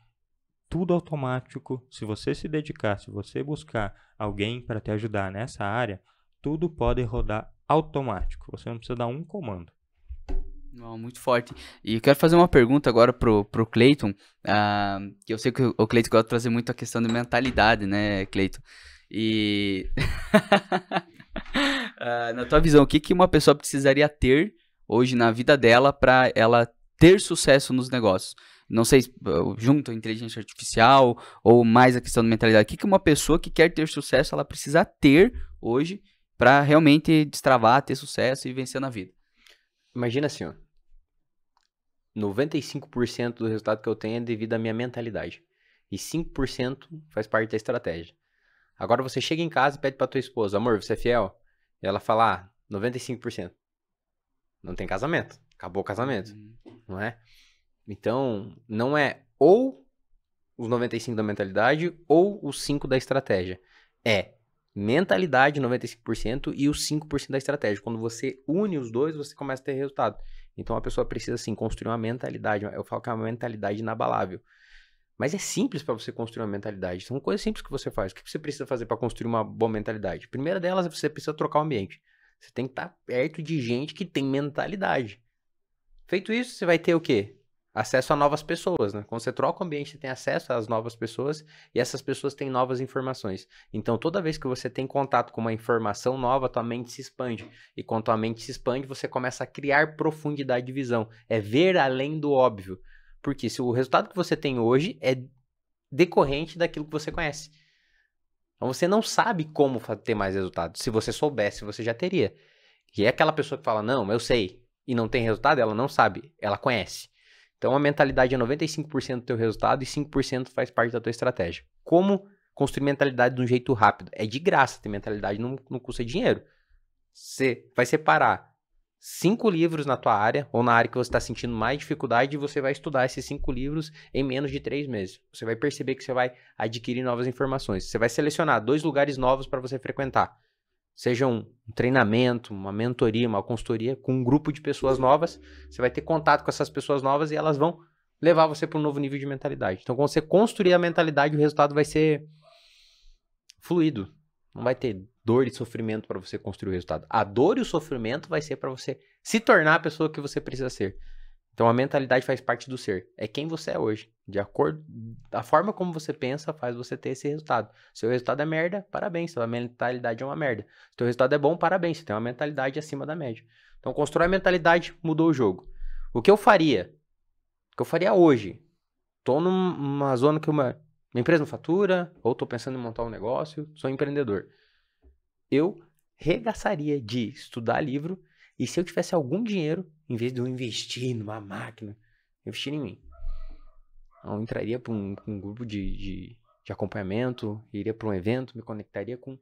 Tudo automático. Se você se dedicar, se você buscar alguém para te ajudar nessa área, tudo pode rodar automático. Você não precisa dar um comando muito forte. E eu quero fazer uma pergunta agora pro, pro Cleiton, uh, que eu sei que o Cleiton gosta de trazer muito a questão de mentalidade, né, Cleiton? E... uh, na tua visão, o que, que uma pessoa precisaria ter hoje na vida dela para ela ter sucesso nos negócios? Não sei, ah, junto à inteligência artificial ou mais a questão de mentalidade. O que, que uma pessoa que quer ter sucesso, ela precisa ter hoje para realmente destravar, ter sucesso e vencer na vida? Imagina assim, ó. 95% do resultado que eu tenho é devido à minha mentalidade. E 5% faz parte da estratégia. Agora você chega em casa e pede pra tua esposa, amor, você é fiel? E ela fala, ah, 95%. Não tem casamento. Acabou o casamento. Hum. Não é? Então, não é ou os 95 da mentalidade ou os 5 da estratégia. É mentalidade 95% e os 5% da estratégia. Quando você une os dois, você começa a ter resultado. Então a pessoa precisa assim construir uma mentalidade, eu falo que é uma mentalidade inabalável. Mas é simples para você construir uma mentalidade. São coisas simples que você faz. O que você precisa fazer para construir uma boa mentalidade? A primeira delas é você precisa trocar o ambiente. Você tem que estar tá perto de gente que tem mentalidade. Feito isso, você vai ter o quê? acesso a novas pessoas, né? Quando você troca o ambiente, você tem acesso às novas pessoas e essas pessoas têm novas informações. Então, toda vez que você tem contato com uma informação nova, tua mente se expande. E quando tua mente se expande, você começa a criar profundidade de visão. É ver além do óbvio. Porque se o resultado que você tem hoje é decorrente daquilo que você conhece. Então, você não sabe como ter mais resultado. Se você soubesse, você já teria. E é aquela pessoa que fala, não, eu sei, e não tem resultado, ela não sabe, ela conhece. Então a mentalidade é 95% do teu resultado e 5% faz parte da tua estratégia. Como construir mentalidade de um jeito rápido? É de graça ter mentalidade, não, não custa dinheiro. Você vai separar cinco livros na tua área ou na área que você está sentindo mais dificuldade e você vai estudar esses cinco livros em menos de três meses. Você vai perceber que você vai adquirir novas informações. Você vai selecionar dois lugares novos para você frequentar seja um, treinamento, uma mentoria, uma consultoria com um grupo de pessoas novas, você vai ter contato com essas pessoas novas e elas vão levar você para um novo nível de mentalidade. Então, quando você construir a mentalidade, o resultado vai ser fluido. Não vai ter dor e sofrimento para você construir o resultado. A dor e o sofrimento vai ser para você se tornar a pessoa que você precisa ser. Então a mentalidade faz parte do ser. É quem você é hoje. De acordo. A forma como você pensa faz você ter esse resultado. Seu resultado é merda, parabéns. Sua mentalidade é uma merda. Seu resultado é bom, parabéns. Você tem uma mentalidade acima da média. Então constrói a mentalidade, mudou o jogo. O que eu faria? O que eu faria hoje? Tô numa zona que uma, minha empresa não fatura, ou tô pensando em montar um negócio, sou empreendedor. Eu regaçaria de estudar livro e se eu tivesse algum dinheiro, em vez de eu investir numa máquina, investir em mim. Eu entraria para um, um, grupo de, de, de acompanhamento, iria para um evento, me conectaria com,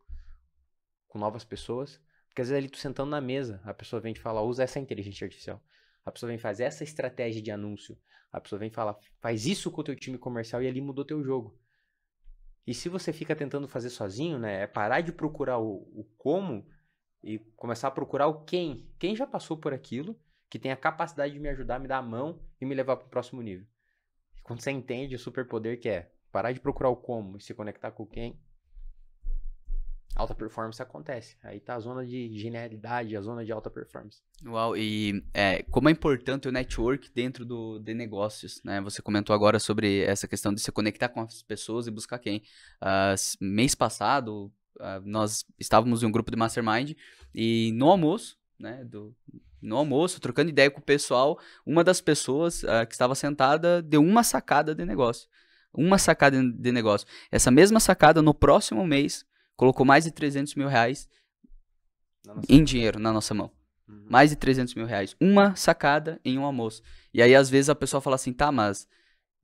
com novas pessoas. Porque às vezes ali tu sentando na mesa, a pessoa vem te falar, usa essa inteligência artificial. A pessoa vem fazer essa estratégia de anúncio. A pessoa vem falar, faz isso com o teu time comercial e ali mudou teu jogo. E se você fica tentando fazer sozinho, né? É parar de procurar o, o como e começar a procurar o quem. Quem já passou por aquilo que tem a capacidade de me ajudar, me dar a mão e me levar para o próximo nível. E quando você entende o superpoder que é parar de procurar o como e se conectar com quem, alta performance acontece. Aí tá a zona de genialidade, a zona de alta performance. Uau, e é, como é importante o network dentro do, de negócios, né? Você comentou agora sobre essa questão de se conectar com as pessoas e buscar quem. Uh, mês passado, uh, nós estávamos em um grupo de mastermind e no almoço, né, do, no almoço, trocando ideia com o pessoal, uma das pessoas uh, que estava sentada deu uma sacada de negócio. Uma sacada de negócio. Essa mesma sacada, no próximo mês, colocou mais de 300 mil reais em mão. dinheiro na nossa mão. Uhum. Mais de 300 mil reais. Uma sacada em um almoço. E aí, às vezes, a pessoa fala assim, tá, mas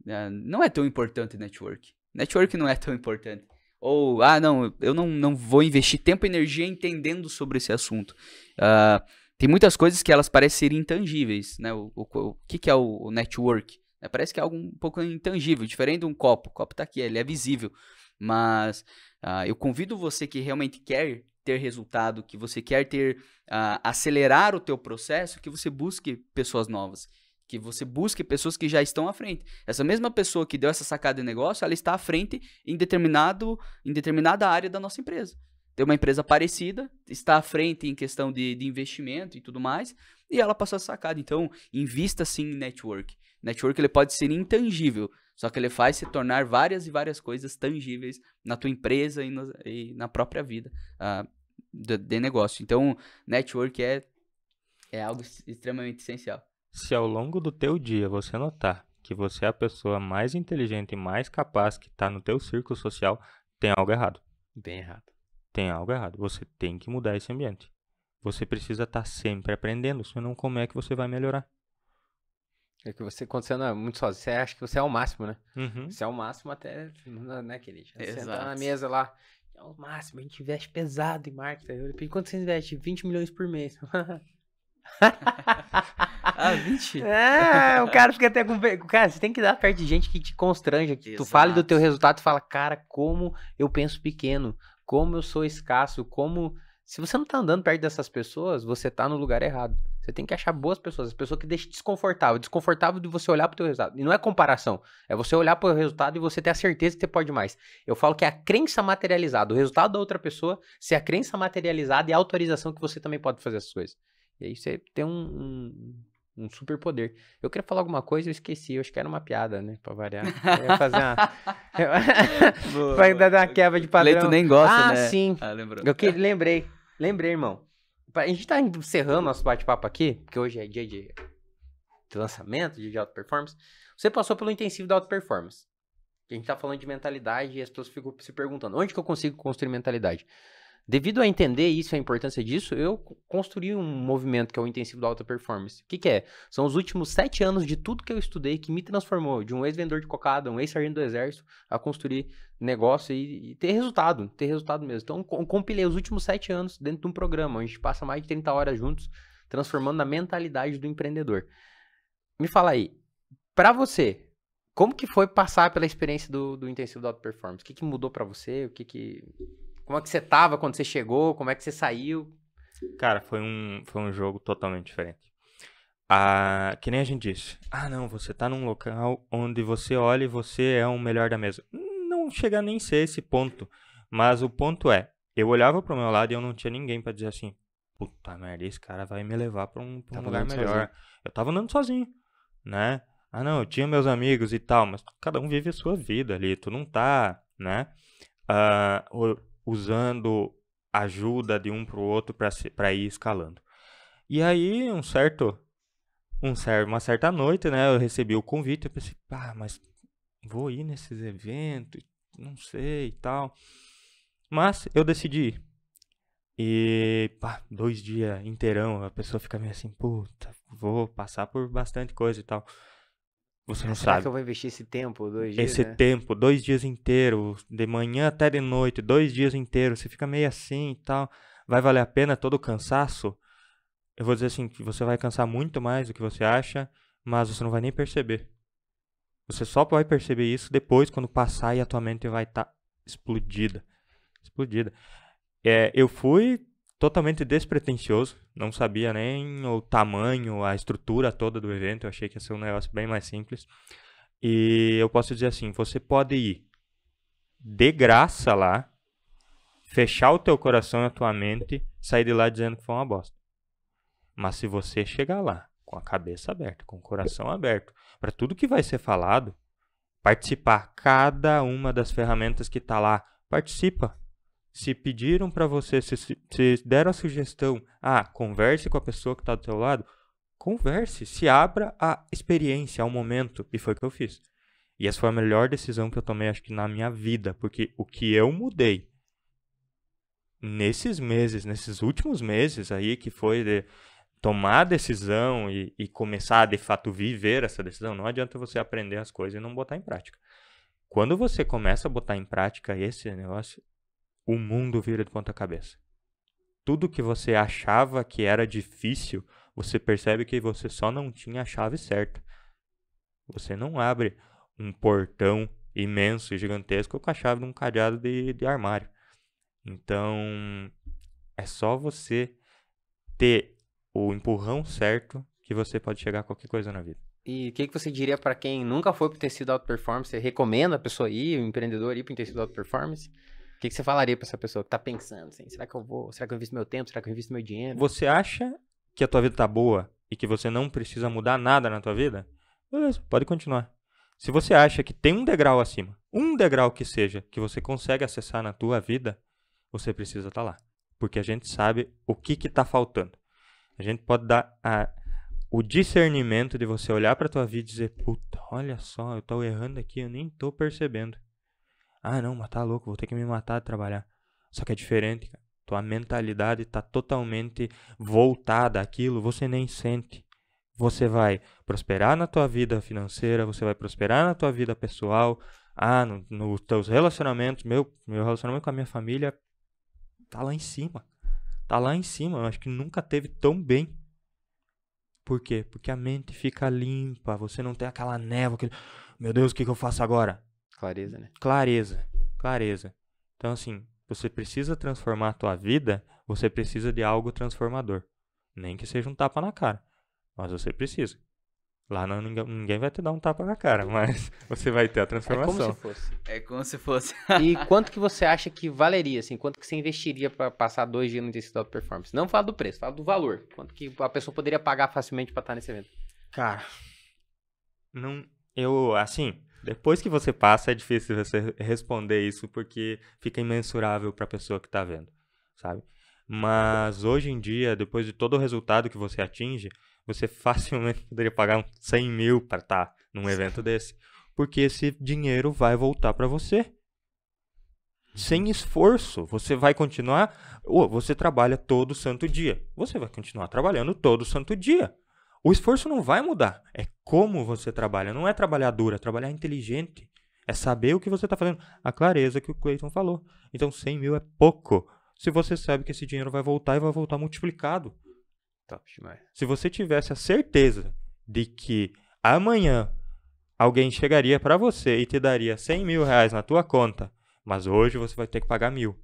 uh, não é tão importante network. Network não é tão importante. Ou, ah, não, eu não, não vou investir tempo e energia entendendo sobre esse assunto. Uh, tem muitas coisas que elas parecem ser intangíveis, né? O, o, o que, que é o, o network? É, parece que é algo um pouco intangível, diferente de um copo. O copo está aqui, ele é visível. Mas uh, eu convido você que realmente quer ter resultado, que você quer ter uh, acelerar o teu processo, que você busque pessoas novas, que você busque pessoas que já estão à frente. Essa mesma pessoa que deu essa sacada de negócio, ela está à frente em determinado em determinada área da nossa empresa tem uma empresa parecida, está à frente em questão de, de investimento e tudo mais, e ela passou a sacada. Então, invista sim em network. Network ele pode ser intangível, só que ele faz se tornar várias e várias coisas tangíveis na tua empresa e, no, e na própria vida uh, de, de, negócio. Então, network é, é algo extremamente essencial. Se ao longo do teu dia você notar que você é a pessoa mais inteligente e mais capaz que está no teu círculo social, tem algo errado. Bem errado tem algo errado. Você tem que mudar esse ambiente. Você precisa estar tá sempre aprendendo, senão como é que você vai melhorar? É que você, quando você anda muito sozinho, você acha que você é o máximo, né? Uhum. Você é o máximo até, né, querido? Você Exato. senta na mesa lá, é o máximo, a gente investe pesado em marketing. E quanto você investe? 20 milhões por mês. ah, 20? É, o cara fica até com... Cara, você tem que dar perto de gente que te constrange, que Exato. tu fale do teu resultado e fala, cara, como eu penso pequeno como eu sou escasso, como. Se você não tá andando perto dessas pessoas, você tá no lugar errado. Você tem que achar boas pessoas, as pessoas que deixam desconfortável, desconfortável de você olhar pro teu resultado. E não é comparação, é você olhar pro resultado e você ter a certeza que você pode mais. Eu falo que é a crença materializada, o resultado da outra pessoa, se a crença materializada e a autorização que você também pode fazer as coisas. E aí você tem um, um um superpoder. Eu queria falar alguma coisa, eu esqueci. Eu acho que era uma piada, né? Pra variar. Eu ia fazer uma. Vai dar uma quebra de padrão. Leito nem gosta, ah, né? Sim. Ah, lembrou. Eu que... lembrei. Lembrei, irmão. A gente tá encerrando nosso bate-papo aqui, porque hoje é dia de, de lançamento, dia de alta performance. Você passou pelo intensivo da alta performance. A gente tá falando de mentalidade e as pessoas ficam se perguntando: onde que eu consigo construir mentalidade? Devido a entender isso, a importância disso, eu construí um movimento que é o intensivo da alta performance. O que, que é? São os últimos sete anos de tudo que eu estudei que me transformou de um ex-vendedor de cocada, um ex-sargento do exército, a construir negócio e, e, ter resultado, ter resultado mesmo. Então, compilei os últimos sete anos dentro de um programa, onde a gente passa mais de 30 horas juntos, transformando a mentalidade do empreendedor. Me fala aí, para você, como que foi passar pela experiência do, do intensivo da alta performance? O que, que mudou para você? O que que como é que você tava quando você chegou? Como é que você saiu? Cara, foi um, foi um jogo totalmente diferente. Ah, que nem a gente disse. Ah, não, você tá num local onde você olha e você é o melhor da mesa. Não chega nem a ser esse ponto. Mas o ponto é, eu olhava pro meu lado e eu não tinha ninguém para dizer assim, puta merda, esse cara vai me levar pra um, pra um lugar melhor. Sozinho. Eu tava andando sozinho, né? Ah, não, eu tinha meus amigos e tal, mas cada um vive a sua vida ali, tu não tá, né? Uh, usando ajuda de um para o outro para ir escalando. E aí, um certo, um certo, uma certa noite, né, eu recebi o convite, eu pensei, pá, ah, mas vou ir nesses eventos, não sei e tal. Mas eu decidi ir. E, pá, dois dias inteirão, a pessoa fica meio assim, puta, vou passar por bastante coisa e tal. Você não Será sabe. que eu vou investir esse tempo, dois dias? Esse né? tempo, dois dias inteiros, de manhã até de noite, dois dias inteiros, você fica meio assim e tal. Vai valer a pena todo o cansaço? Eu vou dizer assim, que você vai cansar muito mais do que você acha, mas você não vai nem perceber. Você só vai perceber isso depois, quando passar e a tua mente vai estar tá explodida. Explodida. É, eu fui totalmente despretensioso, não sabia nem o tamanho, a estrutura toda do evento, eu achei que ia ser um negócio bem mais simples. E eu posso dizer assim, você pode ir de graça lá, fechar o teu coração e a tua mente, sair de lá dizendo que foi uma bosta. Mas se você chegar lá com a cabeça aberta, com o coração aberto, para tudo que vai ser falado, participar cada uma das ferramentas que está lá, participa, se pediram para você, se, se deram a sugestão, ah, converse com a pessoa que está do seu lado, converse, se abra à experiência, ao momento, e foi o que eu fiz. E essa foi a melhor decisão que eu tomei, acho que na minha vida, porque o que eu mudei nesses meses, nesses últimos meses aí, que foi de tomar a decisão e, e começar a de fato viver essa decisão, não adianta você aprender as coisas e não botar em prática. Quando você começa a botar em prática esse negócio, o mundo vira de ponta cabeça. Tudo que você achava que era difícil, você percebe que você só não tinha a chave certa. Você não abre um portão imenso e gigantesco com a chave de um cadeado de, de armário. Então, é só você ter o empurrão certo que você pode chegar a qualquer coisa na vida. E o que, que você diria para quem nunca foi para o tecido alto performance? Você recomenda a pessoa ir, o empreendedor ir para o tecido alto performance? O que, que você falaria para essa pessoa que tá pensando assim? Será que eu vou? Será que eu invisto meu tempo? Será que eu invisto meu dinheiro? Você acha que a tua vida tá boa e que você não precisa mudar nada na tua vida? Beleza, pode continuar. Se você acha que tem um degrau acima, um degrau que seja, que você consegue acessar na tua vida, você precisa estar tá lá. Porque a gente sabe o que está faltando. A gente pode dar a, o discernimento de você olhar para tua vida e dizer, puta, olha só, eu estou errando aqui, eu nem estou percebendo. Ah, não, mas tá louco, vou ter que me matar de trabalhar. Só que é diferente, cara. Tua mentalidade está totalmente voltada àquilo, você nem sente. Você vai prosperar na tua vida financeira, você vai prosperar na tua vida pessoal, ah, nos no teus relacionamentos, meu, meu relacionamento com a minha família tá lá em cima. Tá lá em cima, eu acho que nunca teve tão bem. Por quê? Porque a mente fica limpa, você não tem aquela névoa, aquele, meu Deus, o que, que eu faço agora? Clareza, né? Clareza, clareza. Então, assim, você precisa transformar a tua vida, você precisa de algo transformador. Nem que seja um tapa na cara, mas você precisa. Lá não, ninguém vai te dar um tapa na cara, mas você vai ter a transformação. É como se fosse. É como se fosse. e quanto que você acha que valeria, assim? Quanto que você investiria para passar dois dias no intensidade de performance? Não fala do preço, fala do valor. Quanto que a pessoa poderia pagar facilmente para estar nesse evento? Cara, não, eu, assim, depois que você passa, é difícil você responder isso porque fica imensurável para a pessoa que está vendo, sabe? Mas hoje em dia, depois de todo o resultado que você atinge, você facilmente poderia pagar 100 mil para estar tá num evento desse. Porque esse dinheiro vai voltar para você. Sem uhum. esforço. Você vai continuar. você trabalha todo santo dia. Você vai continuar trabalhando todo santo dia. O esforço não vai mudar. É como você trabalha. Não é trabalhar duro, é trabalhar inteligente. É saber o que você está fazendo. A clareza que o Clayton falou. Então, 100 mil é pouco. Se você sabe que esse dinheiro vai voltar e vai voltar multiplicado. Top demais. Se você tivesse a certeza de que amanhã alguém chegaria para você e te daria 100 mil reais na tua conta, mas hoje você vai ter que pagar mil.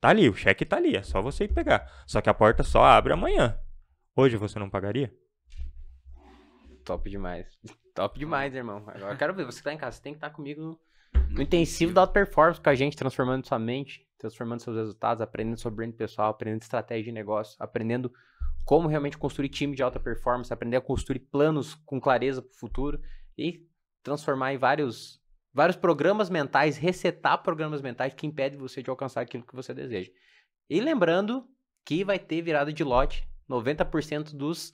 Tá ali, o cheque tá ali, é só você ir pegar. Só que a porta só abre amanhã. Hoje você não pagaria? Top demais. Top demais, irmão. Agora eu quero ver, você que tá em casa, você tem que estar tá comigo no intensivo da alta performance com a gente, transformando sua mente, transformando seus resultados, aprendendo sobre brand pessoal, aprendendo estratégia de negócio, aprendendo como realmente construir time de alta performance, aprender a construir planos com clareza para o futuro e transformar em vários, vários programas mentais, resetar programas mentais que impedem você de alcançar aquilo que você deseja. E lembrando que vai ter virada de lote, 90% dos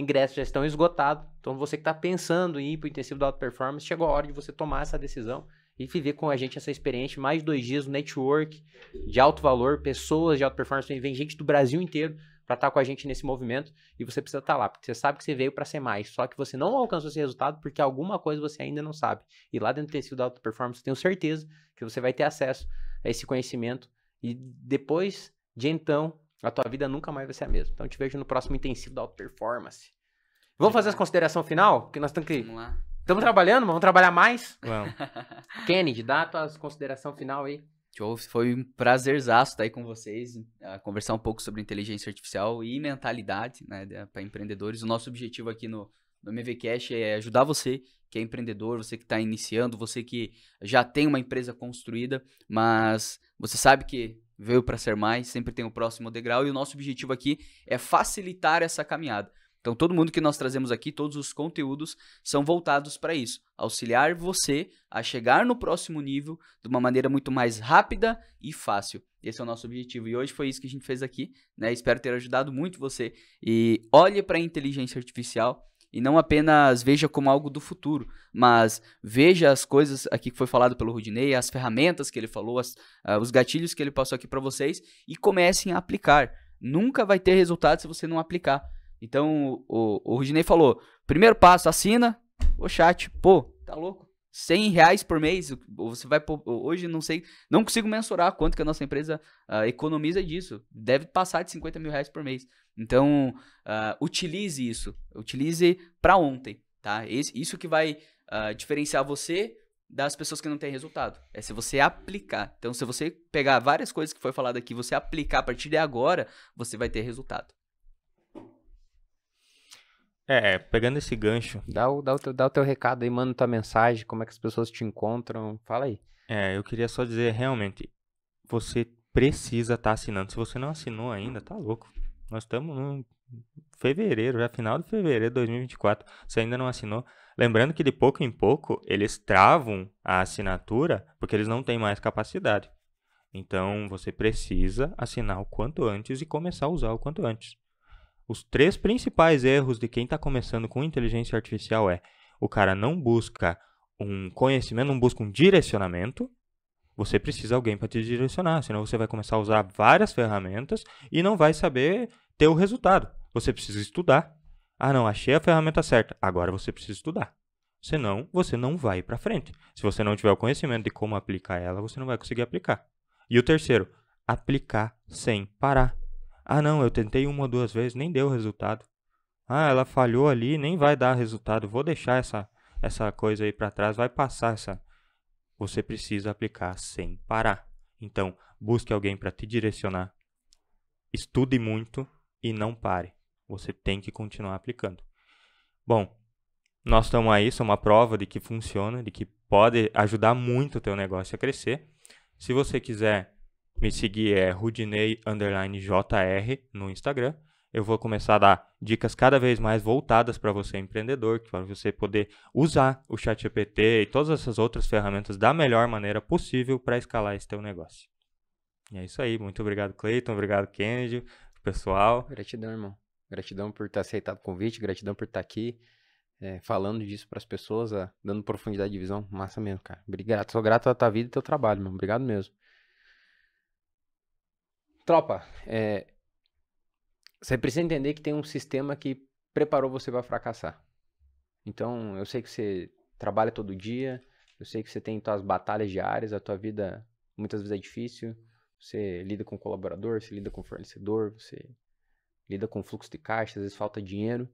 ingressos já estão esgotados. Então, você que está pensando em ir para o intensivo da alta performance, chegou a hora de você tomar essa decisão e viver com a gente essa experiência. Mais dois dias no network de alto valor, pessoas de alta performance, vem gente do Brasil inteiro para estar tá com a gente nesse movimento e você precisa estar tá lá, porque você sabe que você veio para ser mais, só que você não alcançou esse resultado porque alguma coisa você ainda não sabe. E lá dentro do tecido da alta performance, tenho certeza que você vai ter acesso a esse conhecimento e depois de então a tua vida nunca mais vai ser a mesma. Então, eu te vejo no próximo intensivo da auto performance. Vamos fazer as consideração final? Que nós temos que. Vamos lá. Estamos trabalhando, mas vamos trabalhar mais? Vamos. Kennedy, dá a tua consideração final aí. Show, foi um prazerzaço estar aí com vocês, ah, conversar um pouco sobre inteligência artificial e mentalidade né, para empreendedores. O nosso objetivo aqui no, no MVCast é ajudar você que é empreendedor, você que está iniciando, você que já tem uma empresa construída, mas você sabe que veio para ser mais, sempre tem o próximo degrau e o nosso objetivo aqui é facilitar essa caminhada. Então, todo mundo que nós trazemos aqui, todos os conteúdos são voltados para isso, auxiliar você a chegar no próximo nível de uma maneira muito mais rápida e fácil. Esse é o nosso objetivo e hoje foi isso que a gente fez aqui, né? Espero ter ajudado muito você e olhe para a inteligência artificial e não apenas veja como algo do futuro, mas veja as coisas aqui que foi falado pelo Rudinei, as ferramentas que ele falou, as, uh, os gatilhos que ele passou aqui para vocês e comecem a aplicar. Nunca vai ter resultado se você não aplicar. Então, o, o Rudinei falou: primeiro passo, assina. O chat, pô, tá louco? 100 reais por mês, você vai hoje não sei, não consigo mensurar quanto que a nossa empresa uh, economiza disso. Deve passar de 50 mil reais por mês. Então, uh, utilize isso, utilize para ontem, tá? Isso que vai uh, diferenciar você das pessoas que não têm resultado. É se você aplicar. Então, se você pegar várias coisas que foi falado aqui, você aplicar a partir de agora, você vai ter resultado. É, é, pegando esse gancho. Dá o, dá, o teu, dá o teu recado aí, manda tua mensagem, como é que as pessoas te encontram. Fala aí. É, eu queria só dizer, realmente, você precisa estar tá assinando. Se você não assinou ainda, tá louco. Nós estamos no fevereiro, já final de fevereiro de 2024. Você ainda não assinou. Lembrando que de pouco em pouco eles travam a assinatura porque eles não têm mais capacidade. Então você precisa assinar o quanto antes e começar a usar o quanto antes. Os três principais erros de quem está começando com inteligência artificial é o cara não busca um conhecimento, não busca um direcionamento. Você precisa de alguém para te direcionar, senão você vai começar a usar várias ferramentas e não vai saber ter o resultado. Você precisa estudar. Ah, não, achei a ferramenta certa. Agora você precisa estudar. Senão, você não vai para frente. Se você não tiver o conhecimento de como aplicar ela, você não vai conseguir aplicar. E o terceiro, aplicar sem parar. Ah, não, eu tentei uma ou duas vezes, nem deu resultado. Ah, ela falhou ali, nem vai dar resultado. Vou deixar essa, essa coisa aí para trás, vai passar essa. Você precisa aplicar sem parar. Então, busque alguém para te direcionar. Estude muito e não pare. Você tem que continuar aplicando. Bom, nós estamos aí, isso é uma prova de que funciona, de que pode ajudar muito o teu negócio a crescer. Se você quiser me seguir é rudinei_jr no Instagram. Eu vou começar a dar dicas cada vez mais voltadas para você empreendedor, para você poder usar o ChatGPT e todas essas outras ferramentas da melhor maneira possível para escalar esse teu negócio. E é isso aí. Muito obrigado, Cleiton. Obrigado, Kennedy, pessoal. Gratidão, irmão. Gratidão por ter aceitado o convite, gratidão por estar aqui. É, falando disso para as pessoas, ah, dando profundidade de visão, massa mesmo, cara. Obrigado, sou grato à tua vida e teu trabalho, irmão. Obrigado mesmo. Tropa, é, você precisa entender que tem um sistema que preparou você para fracassar. Então, eu sei que você trabalha todo dia, eu sei que você tem suas batalhas diárias, a tua vida muitas vezes é difícil. Você lida com colaborador, você lida com fornecedor, você lida com fluxo de caixa, às vezes falta dinheiro.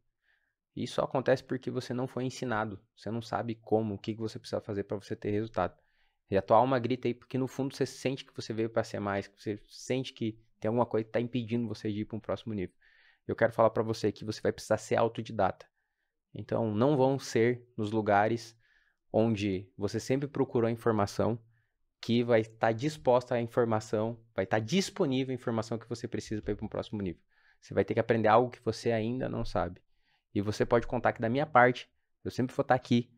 E isso acontece porque você não foi ensinado. Você não sabe como, o que você precisa fazer para você ter resultado. E a tua alma grita aí, porque no fundo você sente que você veio para ser mais, que você sente que tem alguma coisa que está impedindo você de ir para um próximo nível. Eu quero falar para você que você vai precisar ser autodidata. Então, não vão ser nos lugares onde você sempre procurou informação que vai estar tá disposta à informação, vai estar tá disponível a informação que você precisa para ir para um próximo nível. Você vai ter que aprender algo que você ainda não sabe. E você pode contar que da minha parte, eu sempre vou estar tá aqui,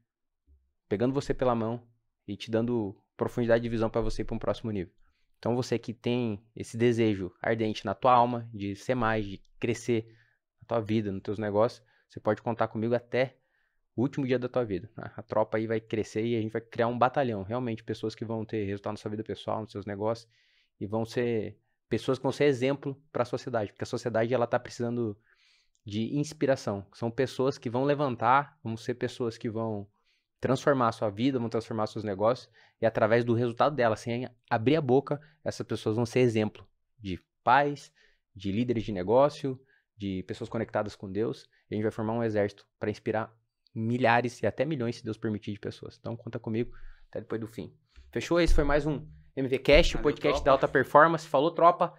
pegando você pela mão, e te dando profundidade de visão para você ir para um próximo nível. Então você que tem esse desejo ardente na tua alma de ser mais, de crescer na tua vida, nos teus negócios, você pode contar comigo até o último dia da tua vida. A tropa aí vai crescer e a gente vai criar um batalhão, realmente pessoas que vão ter resultado na sua vida pessoal, nos seus negócios e vão ser pessoas que vão ser exemplo para a sociedade, porque a sociedade ela tá precisando de inspiração. São pessoas que vão levantar, vão ser pessoas que vão transformar a sua vida, vão transformar seus negócios e através do resultado dela, sem abrir a boca, essas pessoas vão ser exemplo de pais, de líderes de negócio, de pessoas conectadas com Deus. E a gente vai formar um exército para inspirar milhares e até milhões, se Deus permitir, de pessoas. Então conta comigo até depois do fim. Fechou? Esse foi mais um MVCast, o podcast tropa. da alta performance. Falou, tropa.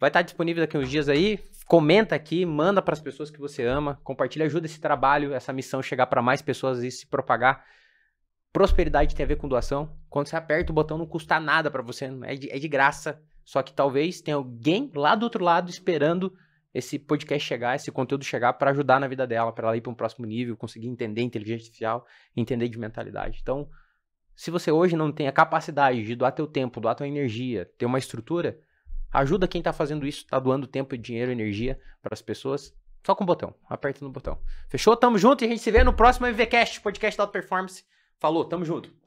Vai estar disponível daqui uns dias aí. Comenta aqui, manda para as pessoas que você ama, compartilha, ajuda esse trabalho, essa missão chegar para mais pessoas e se propagar. Prosperidade tem a ver com doação. Quando você aperta o botão, não custa nada para você, é de, é de graça. Só que talvez tenha alguém lá do outro lado esperando esse podcast chegar, esse conteúdo chegar para ajudar na vida dela, para ela ir para um próximo nível, conseguir entender inteligência artificial, entender de mentalidade. Então, se você hoje não tem a capacidade de doar teu tempo, doar tua energia, ter uma estrutura, Ajuda quem está fazendo isso, está doando tempo, dinheiro, energia para as pessoas. Só com o botão. Aperta no botão. Fechou? Tamo junto e a gente se vê no próximo MVCast, podcast da Performance. Falou, tamo junto.